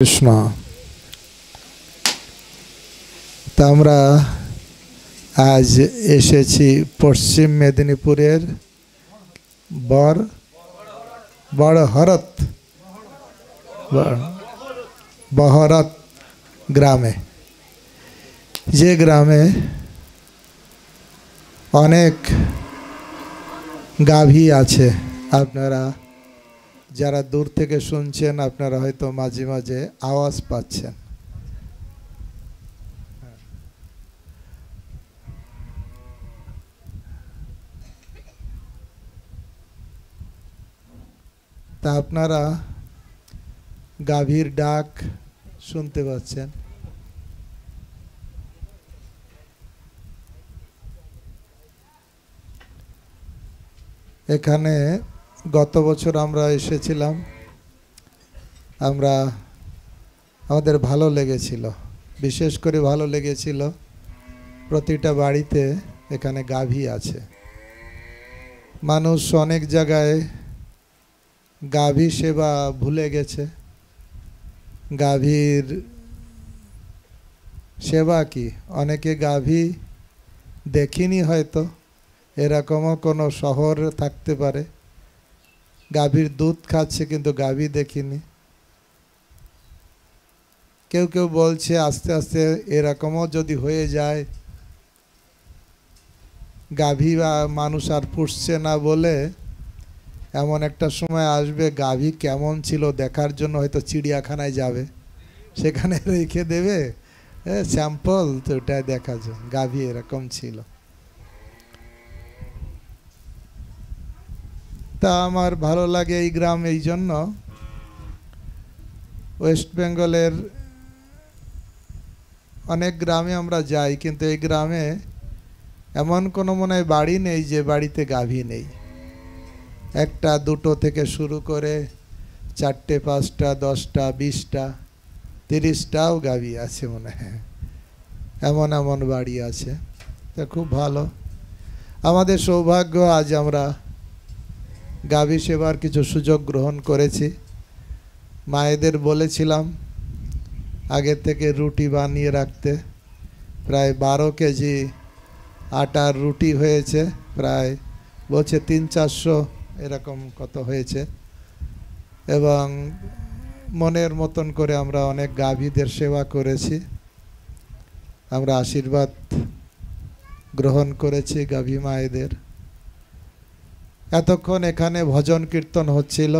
কৃষ্ণ তা আমরা আজ এসেছি পশ্চিম মেদিনীপুরের বর বড় হরত বহরত গ্রামে যে গ্রামে অনেক গাভী আছে আপনারা যারা দূর থেকে শুনছেন আপনারা হয়তো মাঝে মাঝে আওয়াজ পাচ্ছেন তা আপনারা গাভীর ডাক শুনতে পাচ্ছেন এখানে গত বছর আমরা এসেছিলাম আমরা আমাদের ভালো লেগেছিল বিশেষ করে ভালো লেগেছিল প্রতিটা বাড়িতে এখানে গাভী আছে মানুষ অনেক জায়গায় গাভী সেবা ভুলে গেছে গাভীর সেবা কি অনেকে গাভী দেখিনি হয়তো এরকমও কোনো শহর থাকতে পারে গাভীর দুধ খাচ্ছে কিন্তু গাভী দেখিনি কেউ কেউ বলছে আস্তে আস্তে এরকমও যদি হয়ে যায় গাভী বা মানুষ আর পুষছে না বলে এমন একটা সময় আসবে গাভী কেমন ছিল দেখার জন্য হয়তো চিড়িয়াখানায় যাবে সেখানে রেখে দেবে হ্যাঁ স্যাম্পল তো ওটাই দেখা যায় গাভী এরকম ছিল তা আমার ভালো লাগে এই গ্রাম এই জন্য ওয়েস্ট বেঙ্গলের অনেক গ্রামে আমরা যাই কিন্তু এই গ্রামে এমন কোনো মনে হয় বাড়ি নেই যে বাড়িতে গাভী নেই একটা দুটো থেকে শুরু করে চারটে পাঁচটা দশটা বিশটা তিরিশটাও গাভী আছে মনে হয় এমন এমন বাড়ি আছে তা খুব ভালো আমাদের সৌভাগ্য আজ আমরা গাভী সেবার কিছু সুযোগ গ্রহণ করেছি মায়েদের বলেছিলাম আগে থেকে রুটি বানিয়ে রাখতে প্রায় বারো কেজি আটার রুটি হয়েছে প্রায় বলছে তিন চারশো এরকম কত হয়েছে এবং মনের মতন করে আমরা অনেক গাভীদের সেবা করেছি আমরা আশীর্বাদ গ্রহণ করেছি গাভী মায়েদের এতক্ষণ এখানে ভজন কীর্তন হচ্ছিল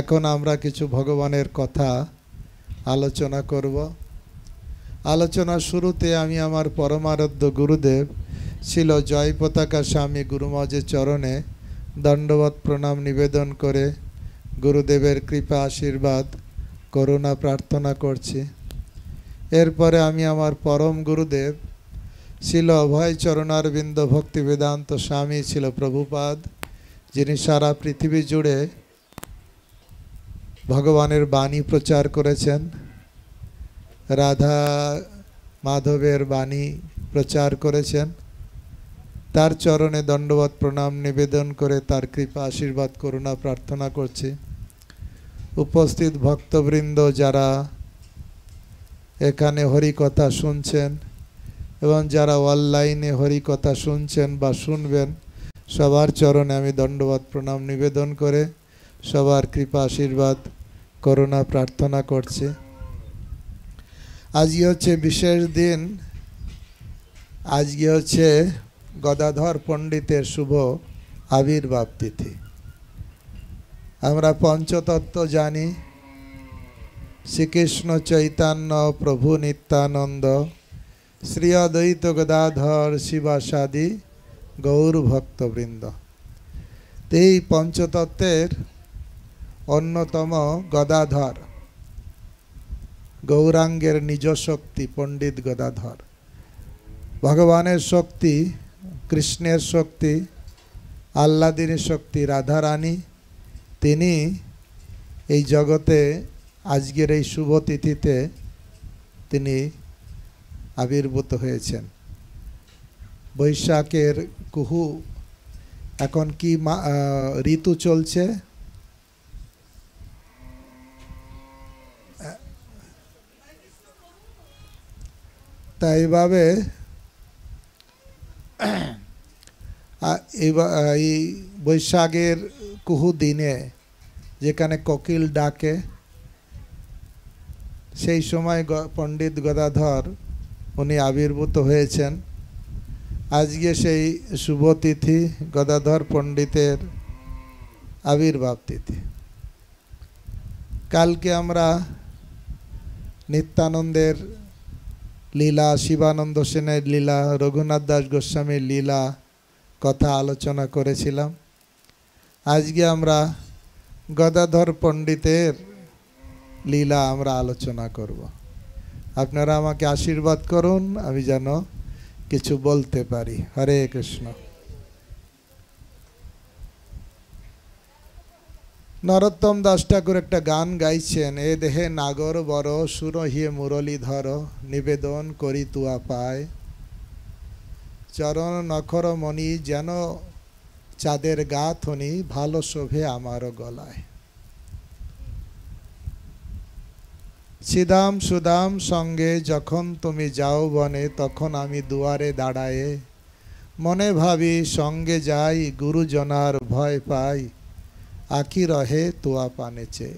এখন আমরা কিছু ভগবানের কথা আলোচনা করব আলোচনা শুরুতে আমি আমার পরমারাধ্য গুরুদেব ছিল জয় পতাকা স্বামী গুরুমজের চরণে দণ্ডবত প্রণাম নিবেদন করে গুরুদেবের কৃপা আশীর্বাদ করুণা প্রার্থনা করছি এরপরে আমি আমার পরম গুরুদেব ছিল অভয় চরণারবিন্দ ভক্তি বেদান্ত স্বামী ছিল প্রভুপাদ যিনি সারা পৃথিবী জুড়ে ভগবানের বাণী প্রচার করেছেন রাধা মাধবের বাণী প্রচার করেছেন তার চরণে দণ্ডবাদ প্রণাম নিবেদন করে তার কৃপা আশীর্বাদ করুণা প্রার্থনা করছি উপস্থিত ভক্তবৃন্দ যারা এখানে হরি কথা শুনছেন এবং যারা অনলাইনে হরিকথা শুনছেন বা শুনবেন সবার চরণে আমি দণ্ডবাদ প্রণাম নিবেদন করে সবার কৃপা আশীর্বাদ করুণা প্রার্থনা করছে আজকে হচ্ছে বিশেষ দিন আজকে হচ্ছে গদাধর পণ্ডিতের শুভ আবির্ভাব তিথি আমরা পঞ্চতত্ত্ব জানি শ্রীকৃষ্ণ চৈতন্য প্রভু নিত্যানন্দ শ্রী অদ্বৈত গদাধর শিবাসাদি গৌরভক্তবৃন্দ ভক্তবৃন্দ এই পঞ্চতত্ত্বের অন্যতম গদাধর গৌরাঙ্গের নিজ শক্তি পণ্ডিত গদাধর ভগবানের শক্তি কৃষ্ণের শক্তি আল্লাদিনী শক্তি রাধারানী তিনি এই জগতে আজকের এই শুভ তিথিতে তিনি আবির্ভূত হয়েছেন বৈশাখের কুহু এখন কি ঋতু চলছে তাই এইভাবে এই বৈশাখের কুহু দিনে যেখানে কোকিল ডাকে সেই সময় পণ্ডিত গদাধর উনি আবির্ভূত হয়েছেন আজকে সেই শুভতিথি গদাধর পণ্ডিতের আবির্ভাব তিথি কালকে আমরা নিত্যানন্দের লীলা শিবানন্দ সেনের লীলা রঘুনাথ দাস গোস্বামীর লীলা কথা আলোচনা করেছিলাম আজকে আমরা গদাধর পণ্ডিতের লীলা আমরা আলোচনা করব আপনারা আমাকে আশীর্বাদ করুন আমি যেন কিছু বলতে পারি হরে কৃষ্ণ নরোত্তম দাস ঠাকুর একটা গান গাইছেন এ দেহে নাগর বড় হিয়ে মুরলী ধর নিবেদন করি তুয়া পায় চরণ নখর মণি যেন চাঁদের গা থনি ভালো শোভে আমার গলায় সিদাম সুদাম সঙ্গে যখন তুমি যাও বনে তখন আমি দুয়ারে দাঁড়ায়ে মনে ভাবি সঙ্গে যাই গুরুজনার ভয় পাই আঁকি রহে তোয়া পানেচে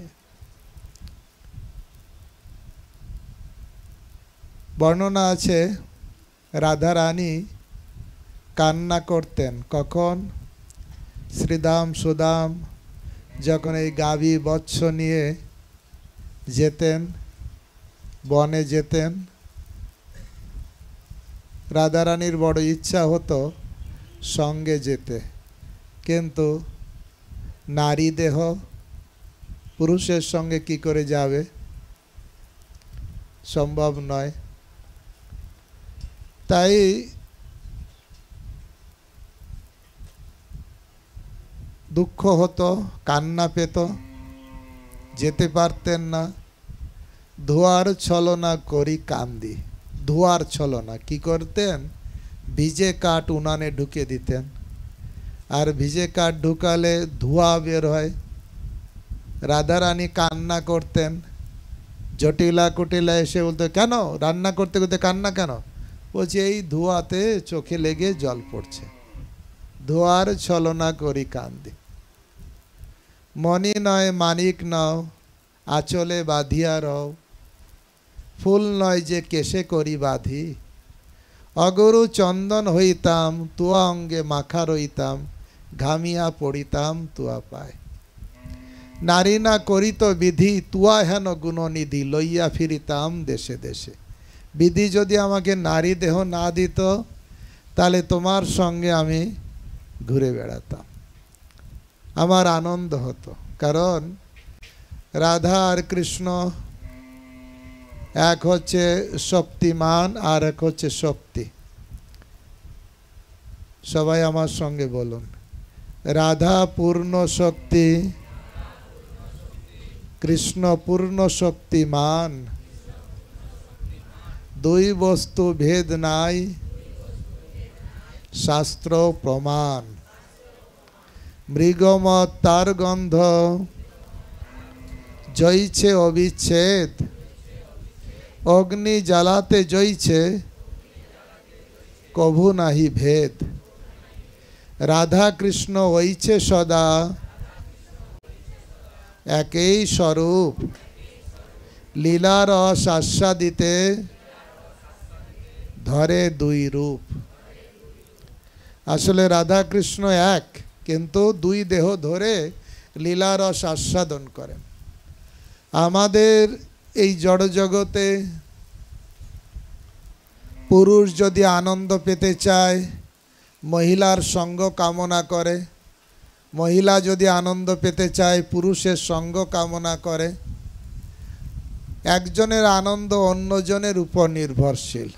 বর্ণনা আছে রাধা রানী কান্না করতেন কখন শ্রীদাম সুদাম যখন এই গাভী বৎস নিয়ে যেতেন বনে যেতেন রাধারানীর বড় ইচ্ছা হতো সঙ্গে যেতে কিন্তু নারী দেহ পুরুষের সঙ্গে কি করে যাবে সম্ভব নয় তাই দুঃখ হতো কান্না পেত যেতে পারতেন না ধোয়ার ছলনা করি কান্দি ধোয়ার ছলনা কি করতেন ভিজে কাঠ উনানে ঢুকে দিতেন আর ভিজে কাঠ ঢুকালে ধোঁয়া বের হয় রাধারানী কান্না করতেন জটিলা কুটিলা এসে বলতো কেন রান্না করতে করতে কান্না কেন বলছে এই ধোঁয়াতে চোখে লেগে জল পড়ছে ধোয়ার ছলনা করি কান্দি মনি নয় মানিক নও আচলে বাঁধিয়া রও ফুল নয় যে কেশে করি বাধি অগরু চন্দন হইতাম তুয়া অঙ্গে মাখা রইতাম ঘামিয়া পড়িতাম তুয়া পায় নারী না করিত বিধি তুয়া হেন গুণ নিধি লইয়া ফিরিতাম দেশে দেশে বিধি যদি আমাকে নারী দেহ না দিত তাহলে তোমার সঙ্গে আমি ঘুরে বেড়াতাম আমার আনন্দ হতো কারণ রাধা আর কৃষ্ণ এক হচ্ছে শক্তিমান আর এক হচ্ছে শক্তি সবাই আমার সঙ্গে বলুন রাধা পূর্ণ শক্তি কৃষ্ণ পূর্ণ শক্তিমান দুই বস্তু ভেদ নাই শাস্ত্র প্রমাণ মৃগমত তার গন্ধ জয়ছে অবিচ্ছেদ অগ্নি জ্বালাতে জয়ছে কভু নাহি ভেদ রাধা কৃষ্ণ ওইছে সদা একই স্বরূপ লীলার রস আস্বাদিতে ধরে দুই রূপ আসলে রাধা কৃষ্ণ এক কিন্তু দুই দেহ ধরে লীলারস আস্বাদন করেন আমাদের এই জড়জগতে পুরুষ যদি আনন্দ পেতে চায় মহিলার সঙ্গ কামনা করে মহিলা যদি আনন্দ পেতে চায় পুরুষের সঙ্গ কামনা করে একজনের আনন্দ অন্যজনের উপর নির্ভরশীল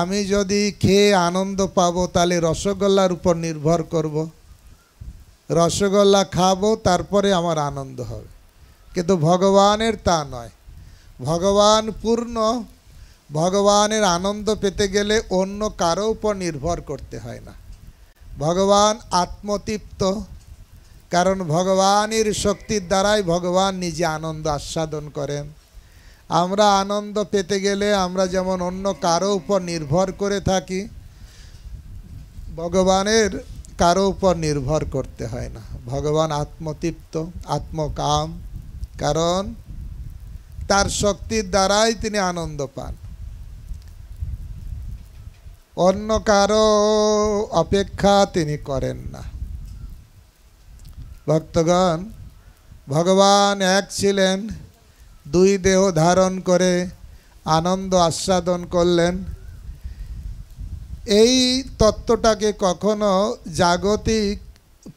আমি যদি খেয়ে আনন্দ পাবো তাহলে রসগোল্লার উপর নির্ভর করব। রসগোল্লা খাবো তারপরে আমার আনন্দ হবে কিন্তু ভগবানের তা নয় ভগবান পূর্ণ ভগবানের আনন্দ পেতে গেলে অন্য কারো উপর নির্ভর করতে হয় না ভগবান আত্মতৃপ্ত কারণ ভগবানের শক্তির দ্বারাই ভগবান নিজে আনন্দ আস্বাদন করেন আমরা আনন্দ পেতে গেলে আমরা যেমন অন্য কারো উপর নির্ভর করে থাকি ভগবানের কারো উপর নির্ভর করতে হয় না ভগবান আত্মতৃপ্ত আত্মকাম কারণ তার শক্তির দ্বারাই তিনি আনন্দ পান অন্য কারো অপেক্ষা তিনি করেন না ভক্তগণ ভগবান এক ছিলেন দুই দেহ ধারণ করে আনন্দ আস্বাদন করলেন এই তত্ত্বটাকে কখনো জাগতিক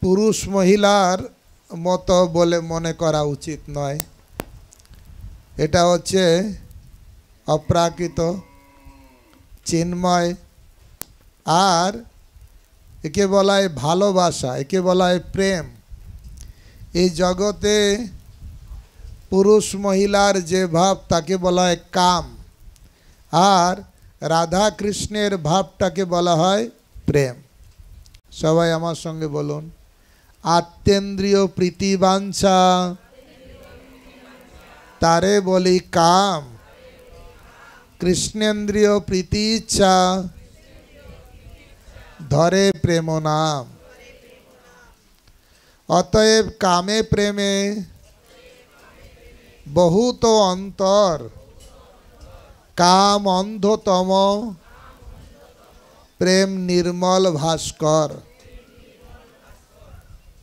পুরুষ মহিলার মতো বলে মনে করা উচিত নয় এটা হচ্ছে অপ্রাকৃত চিন্ময় আর একে বলা হয় ভালোবাসা একে বলা হয় প্রেম এই জগতে পুরুষ মহিলার যে ভাব তাকে বলা হয় কাম আর রাধা কৃষ্ণের ভাবটাকে বলা হয় প্রেম সবাই আমার সঙ্গে বলুন আত্মেন্দ্রীয় প্রীতিবাঞ্ছা তারে বলি কাম কৃষ্ণেন্দ্রিয় প্রীতি ইচ্ছা ধরে প্রেম নাম অতএব কামে প্রেমে বহুত অন্তর কাম অন্ধতম প্রেম নির্মল ভাস্কর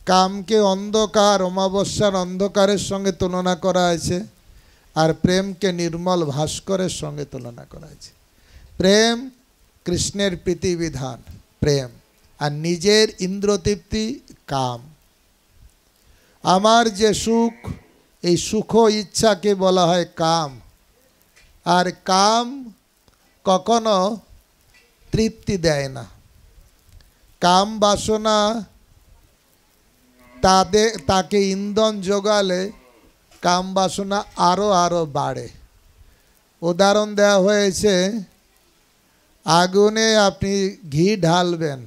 কামকে অন্ধকার অমাবস্যার অন্ধকারের সঙ্গে তুলনা করা হয়েছে আর প্রেমকে নির্মল ভাস্করের সঙ্গে তুলনা করা হয়েছে প্রেম কৃষ্ণের প্রীতিবিধান প্রেম আর নিজের ইন্দ্রতৃপ্তি কাম আমার যে সুখ এই সুখ ইচ্ছাকে বলা হয় কাম আর কাম কখনো তৃপ্তি দেয় না কাম বাসনা তাদের তাকে ইন্ধন যোগালে কাম বাসনা আরও আরও বাড়ে উদাহরণ দেওয়া হয়েছে আগুনে আপনি ঘি ঢালবেন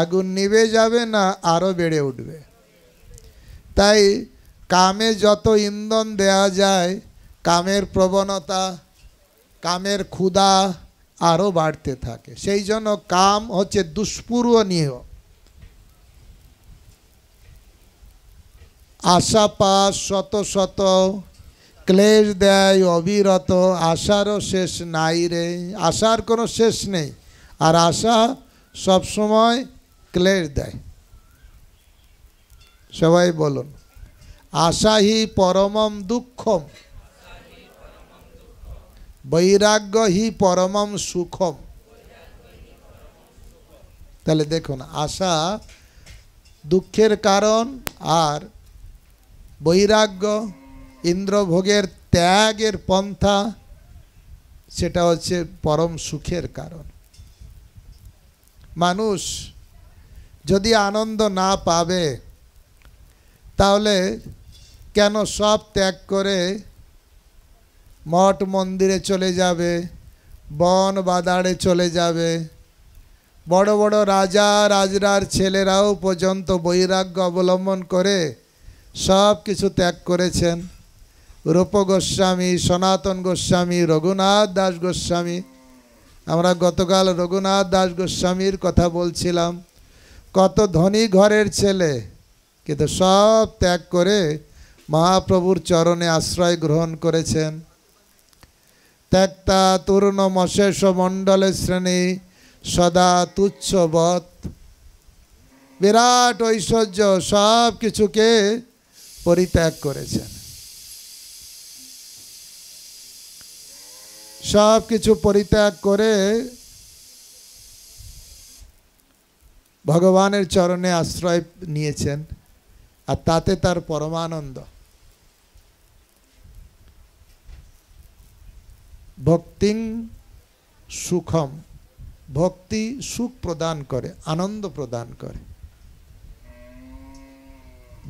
আগুন নিভে যাবে না আরও বেড়ে উঠবে তাই কামে যত ইন্ধন দেয়া যায় কামের প্রবণতা কামের ক্ষুধা আরও বাড়তে থাকে সেই জন্য কাম হচ্ছে দুষ্পূরণীয় আশা পাশ শত শত ক্লেশ দেয় অবিরত আশারও শেষ নাই রে আশার কোনো শেষ নেই আর আশা সবসময় ক্লেশ দেয় সবাই বলুন আশাহি পরমম দুঃখম বৈরাগ্য হি পরমম সুখম তাহলে দেখুন আশা দুঃখের কারণ আর বৈরাগ্য ইন্দ্রভোগের ত্যাগের পন্থা সেটা হচ্ছে পরম সুখের কারণ মানুষ যদি আনন্দ না পাবে তাহলে কেন সব ত্যাগ করে মঠ মন্দিরে চলে যাবে বন বাদাড়ে চলে যাবে বড় বড় রাজা রাজরার ছেলেরাও পর্যন্ত বৈরাগ্য অবলম্বন করে সব কিছু ত্যাগ করেছেন রূপ গোস্বামী সনাতন গোস্বামী রঘুনাথ দাস গোস্বামী আমরা গতকাল রঘুনাথ দাস গোস্বামীর কথা বলছিলাম কত ধনী ঘরের ছেলে কিন্তু সব ত্যাগ করে মহাপ্রভুর চরণে আশ্রয় গ্রহণ করেছেন ত্যাক্তা তরুণ মশেষ মণ্ডলে শ্রেণী সদা তুচ্ছবৎ বিরাট ঐশ্বর্য সব কিছুকে পরিত্যাগ করেছেন সব কিছু পরিত্যাগ করে ভগবানের চরণে আশ্রয় নিয়েছেন আর তাতে তার পরমানন্দ ভক্তিং সুখম ভক্তি সুখ প্রদান করে আনন্দ প্রদান করে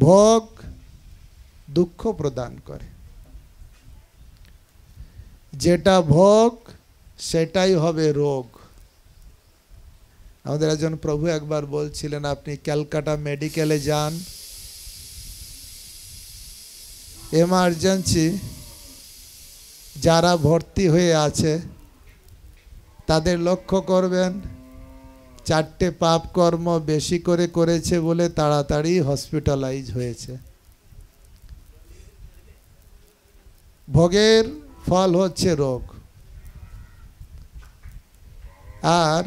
ভোগ দুঃখ প্রদান করে যেটা ভোগ সেটাই হবে রোগ আমাদের একজন প্রভু একবার বলছিলেন আপনি ক্যালকাটা মেডিকেলে যান এমার্জেন্সি যারা ভর্তি হয়ে আছে তাদের লক্ষ্য করবেন চারটে পাপ কর্ম বেশি করে করেছে বলে তাড়াতাড়ি হসপিটালাইজ হয়েছে ভোগের ফল হচ্ছে রোগ আর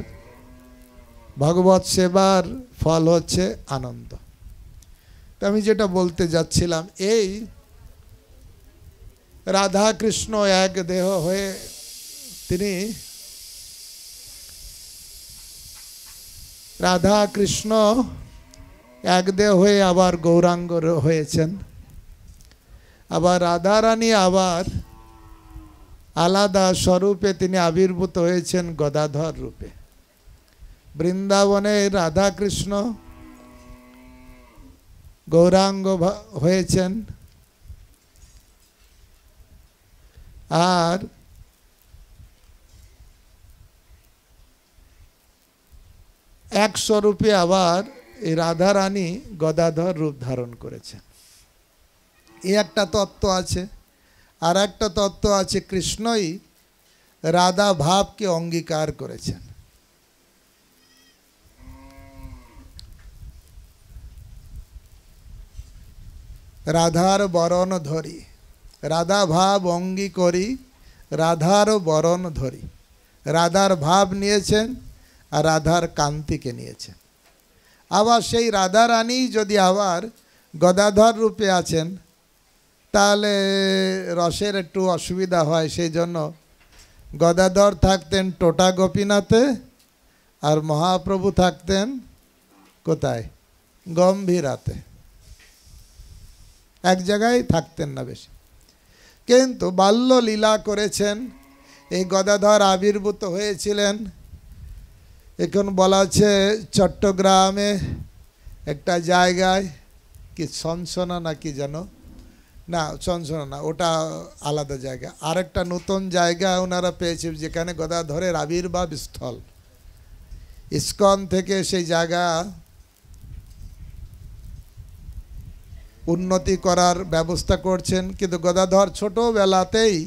ভগবত সেবার ফল হচ্ছে আনন্দ তো আমি যেটা বলতে যাচ্ছিলাম এই রাধা কৃষ্ণ এক দেহ হয়ে তিনি রাধা কৃষ্ণ এক দেহ হয়ে আবার গৌরাঙ্গ হয়েছেন আবার রাধা রানী আবার আলাদা স্বরূপে তিনি আবির্ভূত হয়েছেন গদাধর রূপে বৃন্দাবনে রাধা কৃষ্ণ গৌরাঙ্গ হয়েছেন আর এক স্বরূপে আবার রাধারানী গদাধর রূপ ধারণ করেছেন এ একটা তত্ত্ব আছে আর একটা তত্ত্ব আছে কৃষ্ণই রাধা ভাবকে অঙ্গীকার করেছেন রাধার বরণ ধরি রাধা ভাব অঙ্গী করি রাধার বরণ ধরি রাধার ভাব নিয়েছেন আর রাধার কান্তিকে নিয়েছেন আবার সেই রাধারানী যদি আবার গদাধর রূপে আছেন তাহলে রসের একটু অসুবিধা হয় সেই জন্য গদাধর থাকতেন টোটা গোপীনাথে আর মহাপ্রভু থাকতেন কোথায় গম্ভীরাতে এক জায়গায় থাকতেন না বেশি কিন্তু বাল্য লীলা করেছেন এই গদাধর আবির্ভূত হয়েছিলেন এখন বলা আছে চট্টগ্রামে একটা জায়গায় কি সনসনা নাকি জানো না চঞ্চনা না ওটা আলাদা জায়গা আরেকটা নতুন জায়গা ওনারা পেয়েছে যেখানে গদাধরের আবির্ভাব স্থল ইস্কন থেকে সেই জায়গা উন্নতি করার ব্যবস্থা করছেন কিন্তু গদাধর ছোটোবেলাতেই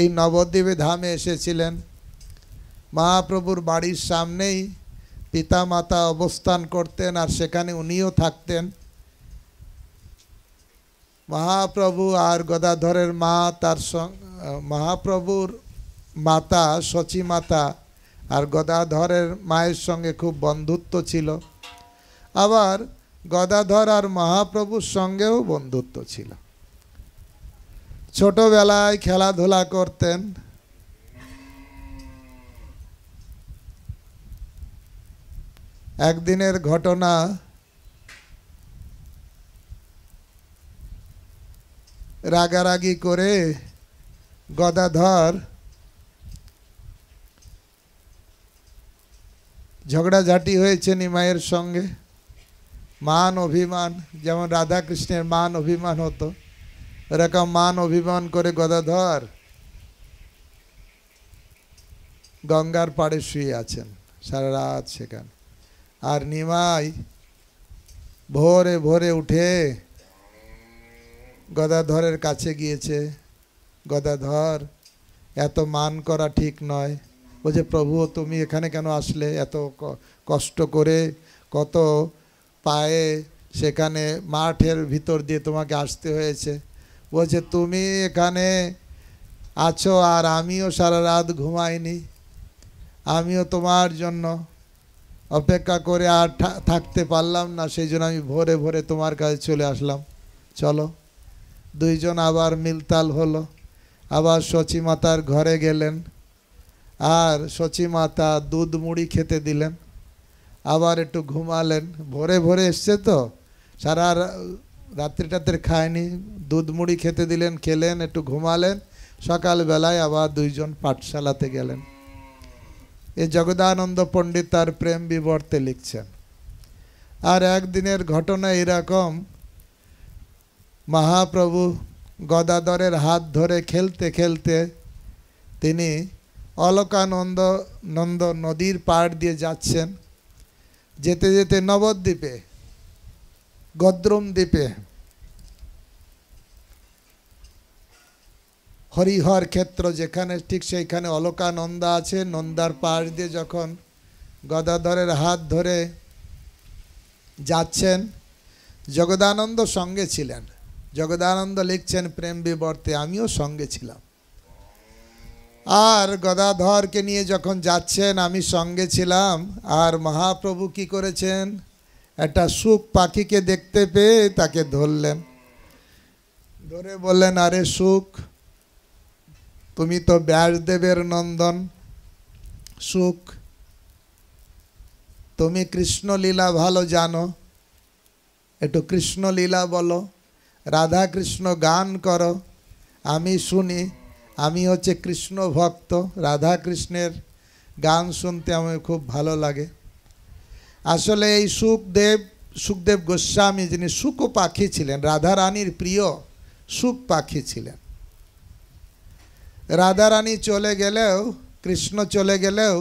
এই নবদ্বীপে ধামে এসেছিলেন মহাপ্রভুর বাড়ির সামনেই পিতামাতা অবস্থান করতেন আর সেখানে উনিও থাকতেন মহাপ্রভু আর গদাধরের মা তার মহাপ্রভুর মাতা সচী মাতা আর গদাধরের মায়ের সঙ্গে খুব বন্ধুত্ব ছিল আবার গদাধর আর মহাপ্রভুর সঙ্গেও বন্ধুত্ব ছিল ছোটবেলায় খেলাধুলা করতেন একদিনের ঘটনা রাগারাগি করে গদাধর ঝগড়াঝাটি হয়েছে নিমায়ের সঙ্গে মান অভিমান যেমন রাধাকৃষ্ণের মান অভিমান হতো এরকম মান অভিমান করে গদাধর গঙ্গার পাড়ে শুয়ে আছেন সারা রাত সেখানে আর নিমাই ভোরে ভোরে উঠে গদাধরের কাছে গিয়েছে গদাধর এত মান করা ঠিক নয় বলছে প্রভু তুমি এখানে কেন আসলে এত কষ্ট করে কত পায়ে সেখানে মাঠের ভিতর দিয়ে তোমাকে আসতে হয়েছে বলছে তুমি এখানে আছো আর আমিও সারা রাত ঘুমাইনি আমিও তোমার জন্য অপেক্ষা করে আর থাকতে পারলাম না সেই জন্য আমি ভোরে ভোরে তোমার কাছে চলে আসলাম চলো দুইজন আবার মিলতাল হলো আবার সচিমাতার ঘরে গেলেন আর সচিমাতা দুধ মুড়ি খেতে দিলেন আবার একটু ঘুমালেন ভোরে ভোরে এসছে তো সারা রাত্রিটাতে খায়নি দুধ মুড়ি খেতে দিলেন খেলেন একটু ঘুমালেন সকালবেলায় আবার দুইজন পাঠশালাতে গেলেন এই জগদানন্দ পণ্ডিত তার প্রেম বিবর্তে লিখছেন আর একদিনের ঘটনা এরকম মহাপ্রভু গদাধরের হাত ধরে খেলতে খেলতে তিনি অলকানন্দ নন্দ নদীর পাড় দিয়ে যাচ্ছেন যেতে যেতে নবদ্বীপে গদ্রম দ্বীপে হরিহর ক্ষেত্র যেখানে ঠিক সেইখানে অলকানন্দ আছে নন্দার পাশ দিয়ে যখন গদাধরের হাত ধরে যাচ্ছেন জগদানন্দ সঙ্গে ছিলেন জগদানন্দ লিখছেন প্রেম বিবর্তে আমিও সঙ্গে ছিলাম আর গদাধরকে নিয়ে যখন যাচ্ছেন আমি সঙ্গে ছিলাম আর মহাপ্রভু কি করেছেন একটা সুখ পাখিকে দেখতে পেয়ে তাকে ধরলেন ধরে বললেন আরে সুখ তুমি তো ব্যাসদেবের নন্দন সুখ তুমি কৃষ্ণলীলা ভালো জানো একটু কৃষ্ণলীলা বলো রাধা কৃষ্ণ গান করো আমি শুনি আমি হচ্ছে কৃষ্ণ ভক্ত রাধা কৃষ্ণের গান শুনতে আমার খুব ভালো লাগে আসলে এই সুখদেব সুখদেব গোস্বামী যিনি সুখ পাখি ছিলেন রাধা রানীর প্রিয় সুখ পাখি ছিলেন রাধারানী চলে গেলেও কৃষ্ণ চলে গেলেও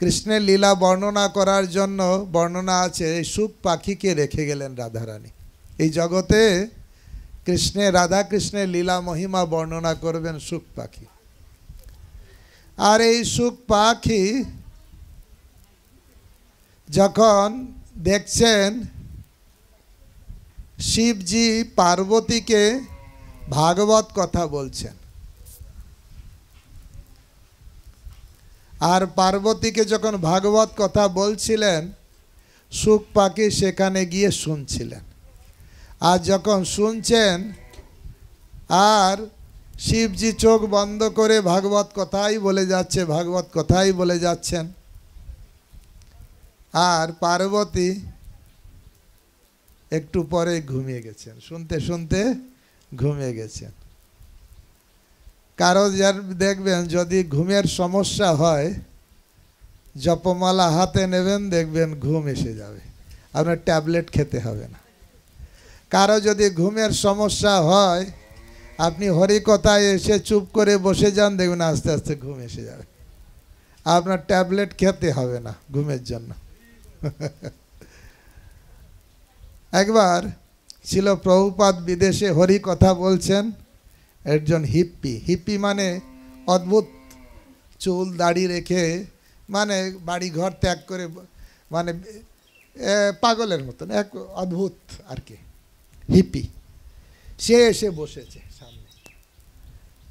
কৃষ্ণের লীলা বর্ণনা করার জন্য বর্ণনা আছে এই সুখ পাখিকে রেখে গেলেন রাধারানী এই জগতে কৃষ্ণে রাধা কৃষ্ণের লীলা মহিমা বর্ণনা করবেন সুখ পাখি আর এই সুখ পাখি যখন দেখছেন শিবজি পার্বতীকে ভাগবত কথা বলছেন আর পার্বতীকে যখন ভাগবত কথা বলছিলেন সুখ পাখি সেখানে গিয়ে শুনছিলেন আর যখন শুনছেন আর শিবজি চোখ বন্ধ করে ভাগবত কথাই বলে যাচ্ছে ভাগবত কথাই বলে যাচ্ছেন আর পার্বতী একটু পরে ঘুমিয়ে গেছেন শুনতে শুনতে ঘুমিয়ে গেছেন কারো যার দেখবেন যদি ঘুমের সমস্যা হয় জপমালা হাতে নেবেন দেখবেন ঘুম এসে যাবে আপনার ট্যাবলেট খেতে হবে না কারো যদি ঘুমের সমস্যা হয় আপনি হরিকথায় এসে চুপ করে বসে যান দেখুন আস্তে আস্তে ঘুম এসে যাবে আপনার ট্যাবলেট খেতে হবে না ঘুমের জন্য একবার ছিল প্রভুপাত বিদেশে হরি কথা বলছেন একজন হিপ্পি হিপ্পি মানে অদ্ভুত চুল দাড়ি রেখে মানে বাড়ি ঘর ত্যাগ করে মানে পাগলের মতন এক অদ্ভুত আর কি হিপি সে এসে বসেছে সামনে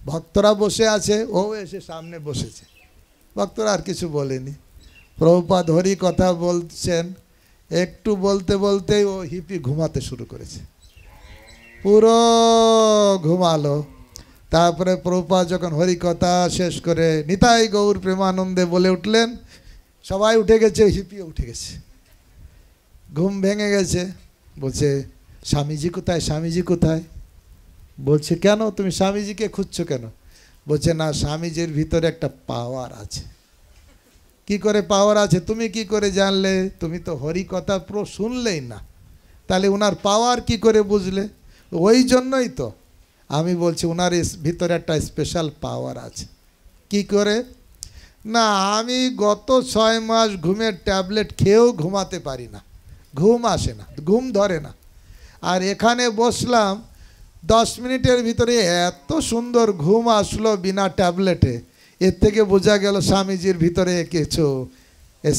ভক্তরা বসে আছে ও এসে সামনে বসেছে ভক্তরা আর কিছু বলেনি প্রভুপাদ হরি কথা বলছেন একটু বলতে বলতেই ও হিপি ঘুমাতে শুরু করেছে পুরো ঘুমালো তারপরে প্রভুপা যখন হরিকথা শেষ করে নিতাই গৌর প্রেমানন্দে বলে উঠলেন সবাই উঠে গেছে হিপিও উঠে গেছে ঘুম ভেঙে গেছে বলছে স্বামীজি কোথায় স্বামীজি কোথায় বলছে কেন তুমি স্বামীজিকে খুঁজছো কেন বলছে না স্বামীজির ভিতরে একটা পাওয়ার আছে কি করে পাওয়ার আছে তুমি কি করে জানলে তুমি তো হরি কথা প্রো শুনলেই না তাহলে ওনার পাওয়ার কি করে বুঝলে ওই জন্যই তো আমি বলছি ওনার ভিতরে একটা স্পেশাল পাওয়ার আছে কি করে না আমি গত ছয় মাস ঘুমের ট্যাবলেট খেয়েও ঘুমাতে পারি না ঘুম আসে না ঘুম ধরে না আর এখানে বসলাম দশ মিনিটের ভিতরে এত সুন্দর ঘুম আসলো বিনা ট্যাবলেটে এর থেকে বোঝা গেল স্বামীজির ভিতরে কিছু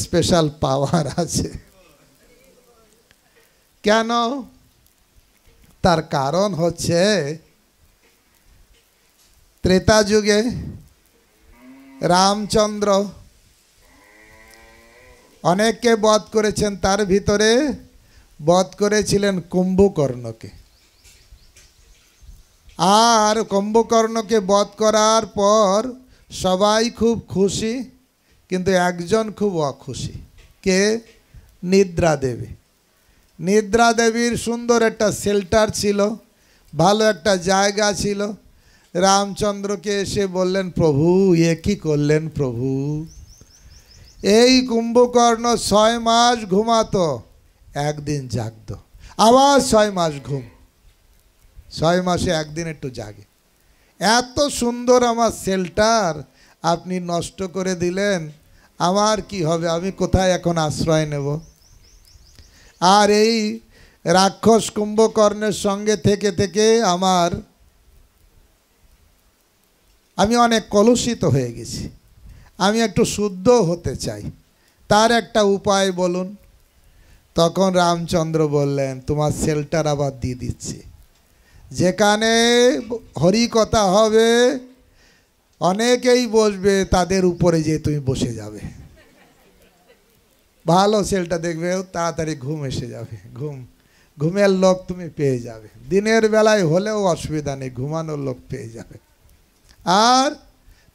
স্পেশাল পাওয়ার আছে কেন তার কারণ হচ্ছে ত্রেতা যুগে রামচন্দ্র অনেককে বধ করেছেন তার ভিতরে বধ করেছিলেন কুম্ভকর্ণকে আর কুম্ভকর্ণকে বধ করার পর সবাই খুব খুশি কিন্তু একজন খুব অখুশি কে নিদ্রা দেবী নিদ্রা দেবীর সুন্দর একটা শেল্টার ছিল ভালো একটা জায়গা ছিল রামচন্দ্রকে এসে বললেন প্রভু এ কী করলেন প্রভু এই কুম্ভকর্ণ ছয় মাস ঘুমাতো একদিন জাগত আবার ছয় মাস ঘুম ছয় মাসে একদিন একটু জাগে এত সুন্দর আমার সেল্টার আপনি নষ্ট করে দিলেন আমার কি হবে আমি কোথায় এখন আশ্রয় নেব আর এই রাক্ষস কুম্ভকর্ণের সঙ্গে থেকে থেকে আমার আমি অনেক কলুষিত হয়ে গেছি আমি একটু শুদ্ধ হতে চাই তার একটা উপায় বলুন তখন রামচন্দ্র বললেন তোমার সেলটার আবার দিয়ে দিচ্ছি যেখানে হরি কথা হবে অনেকেই বসবে তাদের উপরে যে তুমি বসে যাবে ভালো সেলটা দেখবে তাড়াতাড়ি ঘুম এসে যাবে ঘুম ঘুমের লোক তুমি পেয়ে যাবে দিনের বেলায় হলেও অসুবিধা নেই ঘুমানোর লোক পেয়ে যাবে আর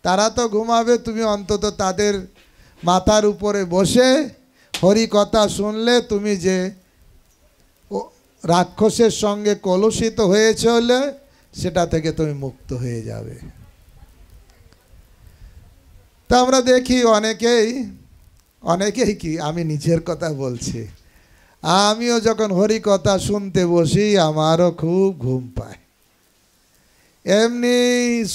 তারা তো ঘুমাবে তুমি অন্তত তাদের মাথার উপরে বসে হরি কথা শুনলে তুমি যে রাক্ষসের সঙ্গে কলুষিত হয়ে চলে সেটা থেকে তুমি মুক্ত হয়ে যাবে তা আমরা দেখি অনেকেই অনেকেই কি আমি নিজের কথা বলছি আমিও যখন হরি কথা শুনতে বসি আমারও খুব ঘুম পায় এমনি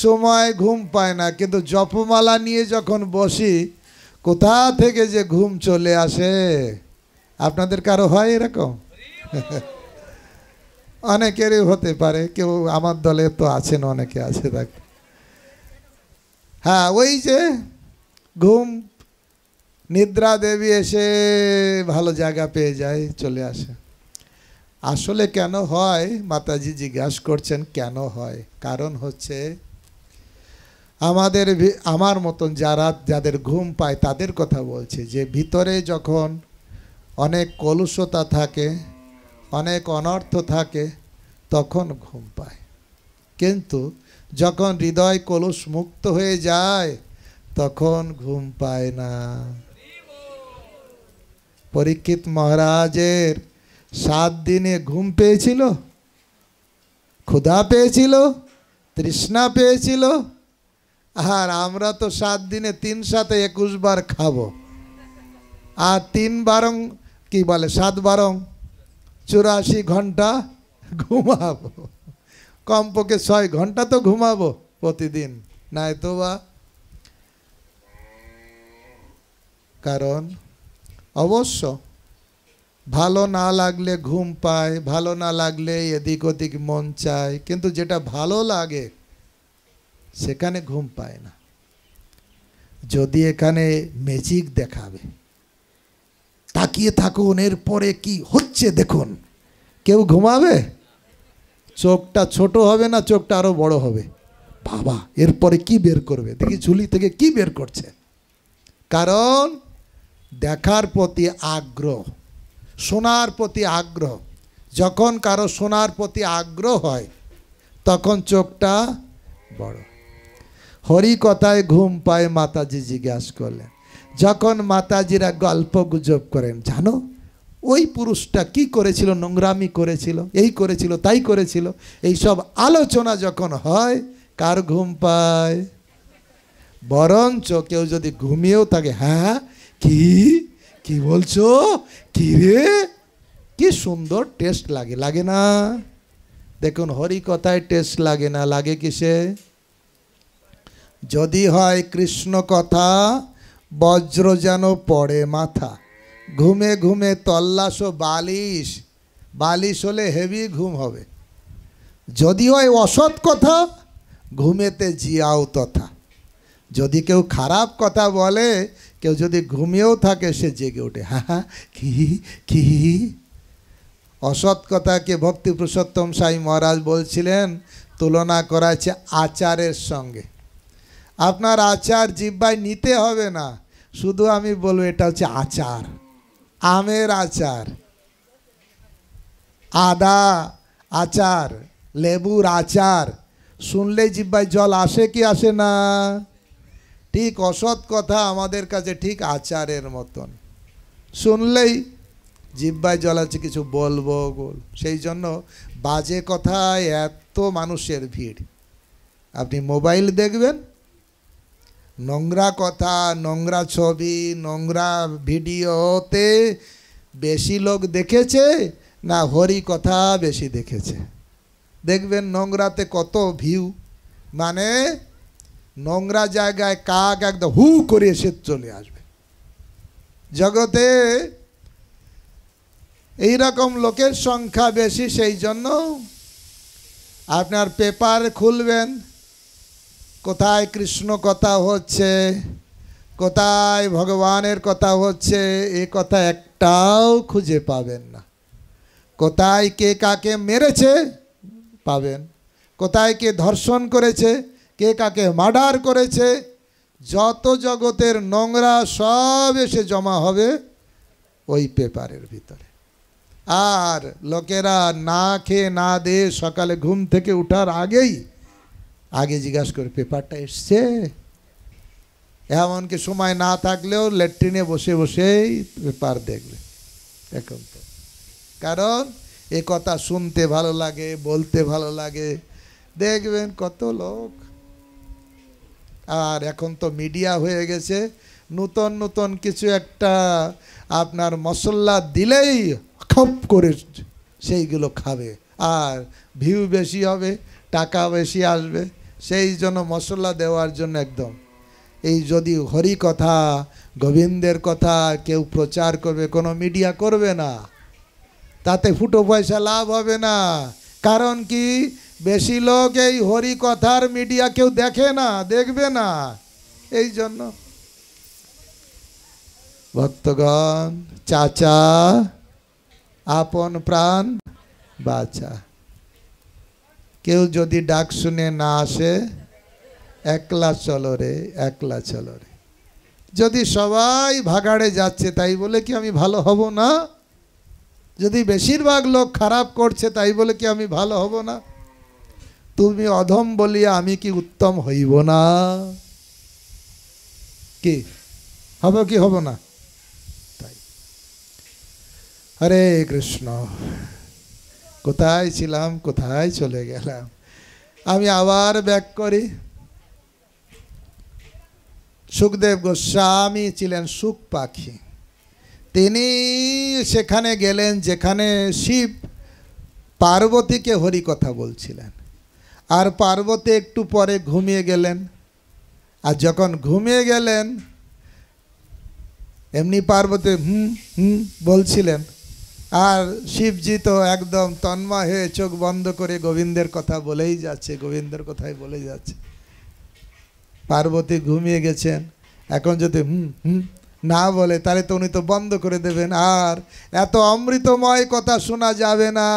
সময় ঘুম পায় না কিন্তু জপমালা নিয়ে যখন বসি কোথা থেকে যে ঘুম চলে আসে আপনাদের কারো হয় এরকম অনেকেরই হতে পারে কেউ আমার দলে তো আছেন অনেকে আছে দেখ হ্যাঁ ওই যে ঘুম নিদ্রা দেবী এসে ভালো জায়গা পেয়ে যায় চলে আসে আসলে কেন হয় মাতাজি জিজ্ঞাসা করছেন কেন হয় কারণ হচ্ছে আমাদের আমার মতন যারা যাদের ঘুম পায় তাদের কথা বলছে যে ভিতরে যখন অনেক কলুষতা থাকে অনেক অনর্থ থাকে তখন ঘুম পায় কিন্তু যখন হৃদয় কলুষ মুক্ত হয়ে যায় তখন ঘুম পায় না পরীক্ষিত মহারাজের সাত দিনে ঘুম পেয়েছিল ক্ষুধা পেয়েছিল তৃষ্ণা পেয়েছিল আর আমরা তো সাত দিনে তিন সাথে একুশ বার খাবো আর তিন বারং কি বলে সাত বারং চুরাশি ঘন্টা ঘুমাবো কমপক্ষে ছয় ঘন্টা তো ঘুমাবো প্রতিদিন নাই তো বা কারণ অবশ্য ভালো না লাগলে ঘুম পায় ভালো না লাগলে এদিক ওদিক মন চায় কিন্তু যেটা ভালো লাগে সেখানে ঘুম পায় না যদি এখানে ম্যাজিক দেখাবে তাকিয়ে থাকুন এরপরে কি হচ্ছে দেখুন কেউ ঘুমাবে চোখটা ছোট হবে না চোখটা আরও বড় হবে বাবা এরপরে কি বের করবে দেখি ঝুলি থেকে কি বের করছে কারণ দেখার প্রতি আগ্রহ শোনার প্রতি আগ্রহ যখন কারো শোনার প্রতি আগ্রহ হয় তখন চোখটা বড় হরি কথায় ঘুম পায় মাতাজি জিজ্ঞাসা করলেন যখন মাতাজিরা গল্প গুজব করেন জানো ওই পুরুষটা কি করেছিল নোংরামি করেছিল এই করেছিল তাই করেছিল এই সব আলোচনা যখন হয় কার ঘুম পায় বরঞ্চ কেউ যদি ঘুমিয়েও থাকে হ্যাঁ কি কি বলছো কি রে কি সুন্দর টেস্ট লাগে লাগে না দেখুন হরি কথায় টেস্ট লাগে না লাগে কিসে যদি হয় কৃষ্ণ কথা বজ্র যেন পড়ে মাথা ঘুমে ঘুমে তল্লাশ ও বালিশ বালিশ হলে হেভি ঘুম হবে যদি হয় অসৎ কথা ঘুমেতে জিয়াও তথা যদি কেউ খারাপ কথা বলে কেউ যদি ঘুমিয়েও থাকে সে জেগে ওঠে হ্যাঁ কি কি অসৎ কথাকে ভক্তি পুরুষোত্তম সাই মহারাজ বলছিলেন তুলনা করা আছে আচারের সঙ্গে আপনার আচার জিব্বায় নিতে হবে না শুধু আমি বলবো এটা হচ্ছে আচার আমের আচার আদা আচার লেবুর আচার শুনলে জিব্বায় জল আসে কি আসে না ঠিক অসৎ কথা আমাদের কাছে ঠিক আচারের মতন শুনলেই জিব্বায় জল আছে কিছু বলবো গোল সেই জন্য বাজে কথায় এত মানুষের ভিড় আপনি মোবাইল দেখবেন নোংরা কথা নোংরা ছবি নোংরা ভিডিওতে বেশি লোক দেখেছে না হরি কথা বেশি দেখেছে দেখবেন নোংরাতে কত ভিউ মানে নোংরা জায়গায় কাক একদম হু করে এসে চলে আসবে জগতে এই রকম লোকের সংখ্যা বেশি সেই জন্য আপনার পেপার খুলবেন কোথায় কৃষ্ণ কথা হচ্ছে কোথায় ভগবানের কথা হচ্ছে এ কথা একটাও খুঁজে পাবেন না কোথায় কে কাকে মেরেছে পাবেন কোথায় কে ধর্ষণ করেছে কে কাকে মার্ডার করেছে যত জগতের নোংরা সব এসে জমা হবে ওই পেপারের ভিতরে আর লোকেরা না খেয়ে না দে সকালে ঘুম থেকে উঠার আগেই আগে জিজ্ঞাসা করে পেপারটা এসছে এমনকি সময় না থাকলেও ল্যাট্রিনে বসে বসেই পেপার দেখলে এখন তো কারণ এ কথা শুনতে ভালো লাগে বলতে ভালো লাগে দেখবেন কত লোক আর এখন তো মিডিয়া হয়ে গেছে নূতন নূতন কিছু একটা আপনার মশলা দিলেই খপ করে সেইগুলো খাবে আর ভিউ বেশি হবে টাকা বেশি আসবে সেই জন্য মশলা দেওয়ার জন্য একদম এই যদি হরি কথা গোবিন্দের কথা কেউ প্রচার করবে কোনো মিডিয়া করবে না তাতে ফুটো পয়সা লাভ হবে না কারণ কি বেশি লোক এই হরি কথার মিডিয়া কেউ দেখে না দেখবে না এই জন্য ভক্তগণ চাচা আপন প্রাণ বাচা কেউ যদি ডাক শুনে না আসে একলা চলো রে একলা চলো রে যদি সবাই ভাগাড়ে যাচ্ছে তাই বলে কি আমি ভালো হব না যদি বেশিরভাগ লোক খারাপ করছে তাই বলে কি আমি ভালো হব না তুমি অধম বলিয়া আমি কি উত্তম হইব না কি হব কি হব না তাই হরে কৃষ্ণ কোথায় ছিলাম কোথায় চলে গেলাম আমি আবার ব্যাক করি সুখদেব গোস্বামী ছিলেন সুখ পাখি তিনি সেখানে গেলেন যেখানে শিব পার্বতীকে হরি কথা বলছিলেন আর পার্বতী একটু পরে ঘুমিয়ে গেলেন আর যখন ঘুমিয়ে গেলেন এমনি পার্বতী হুম হুম বলছিলেন আর শিবজি তো একদম তন্ময় হয়ে চোখ বন্ধ করে গোবিন্দের কথা বলেই যাচ্ছে গোবিন্দের কথাই বলে যাচ্ছে পার্বতী ঘুমিয়ে গেছেন এখন যদি হুম হুম না বলে তাহলে তো উনি তো বন্ধ করে দেবেন আর এত অমৃতময় কথা শোনা যাবে না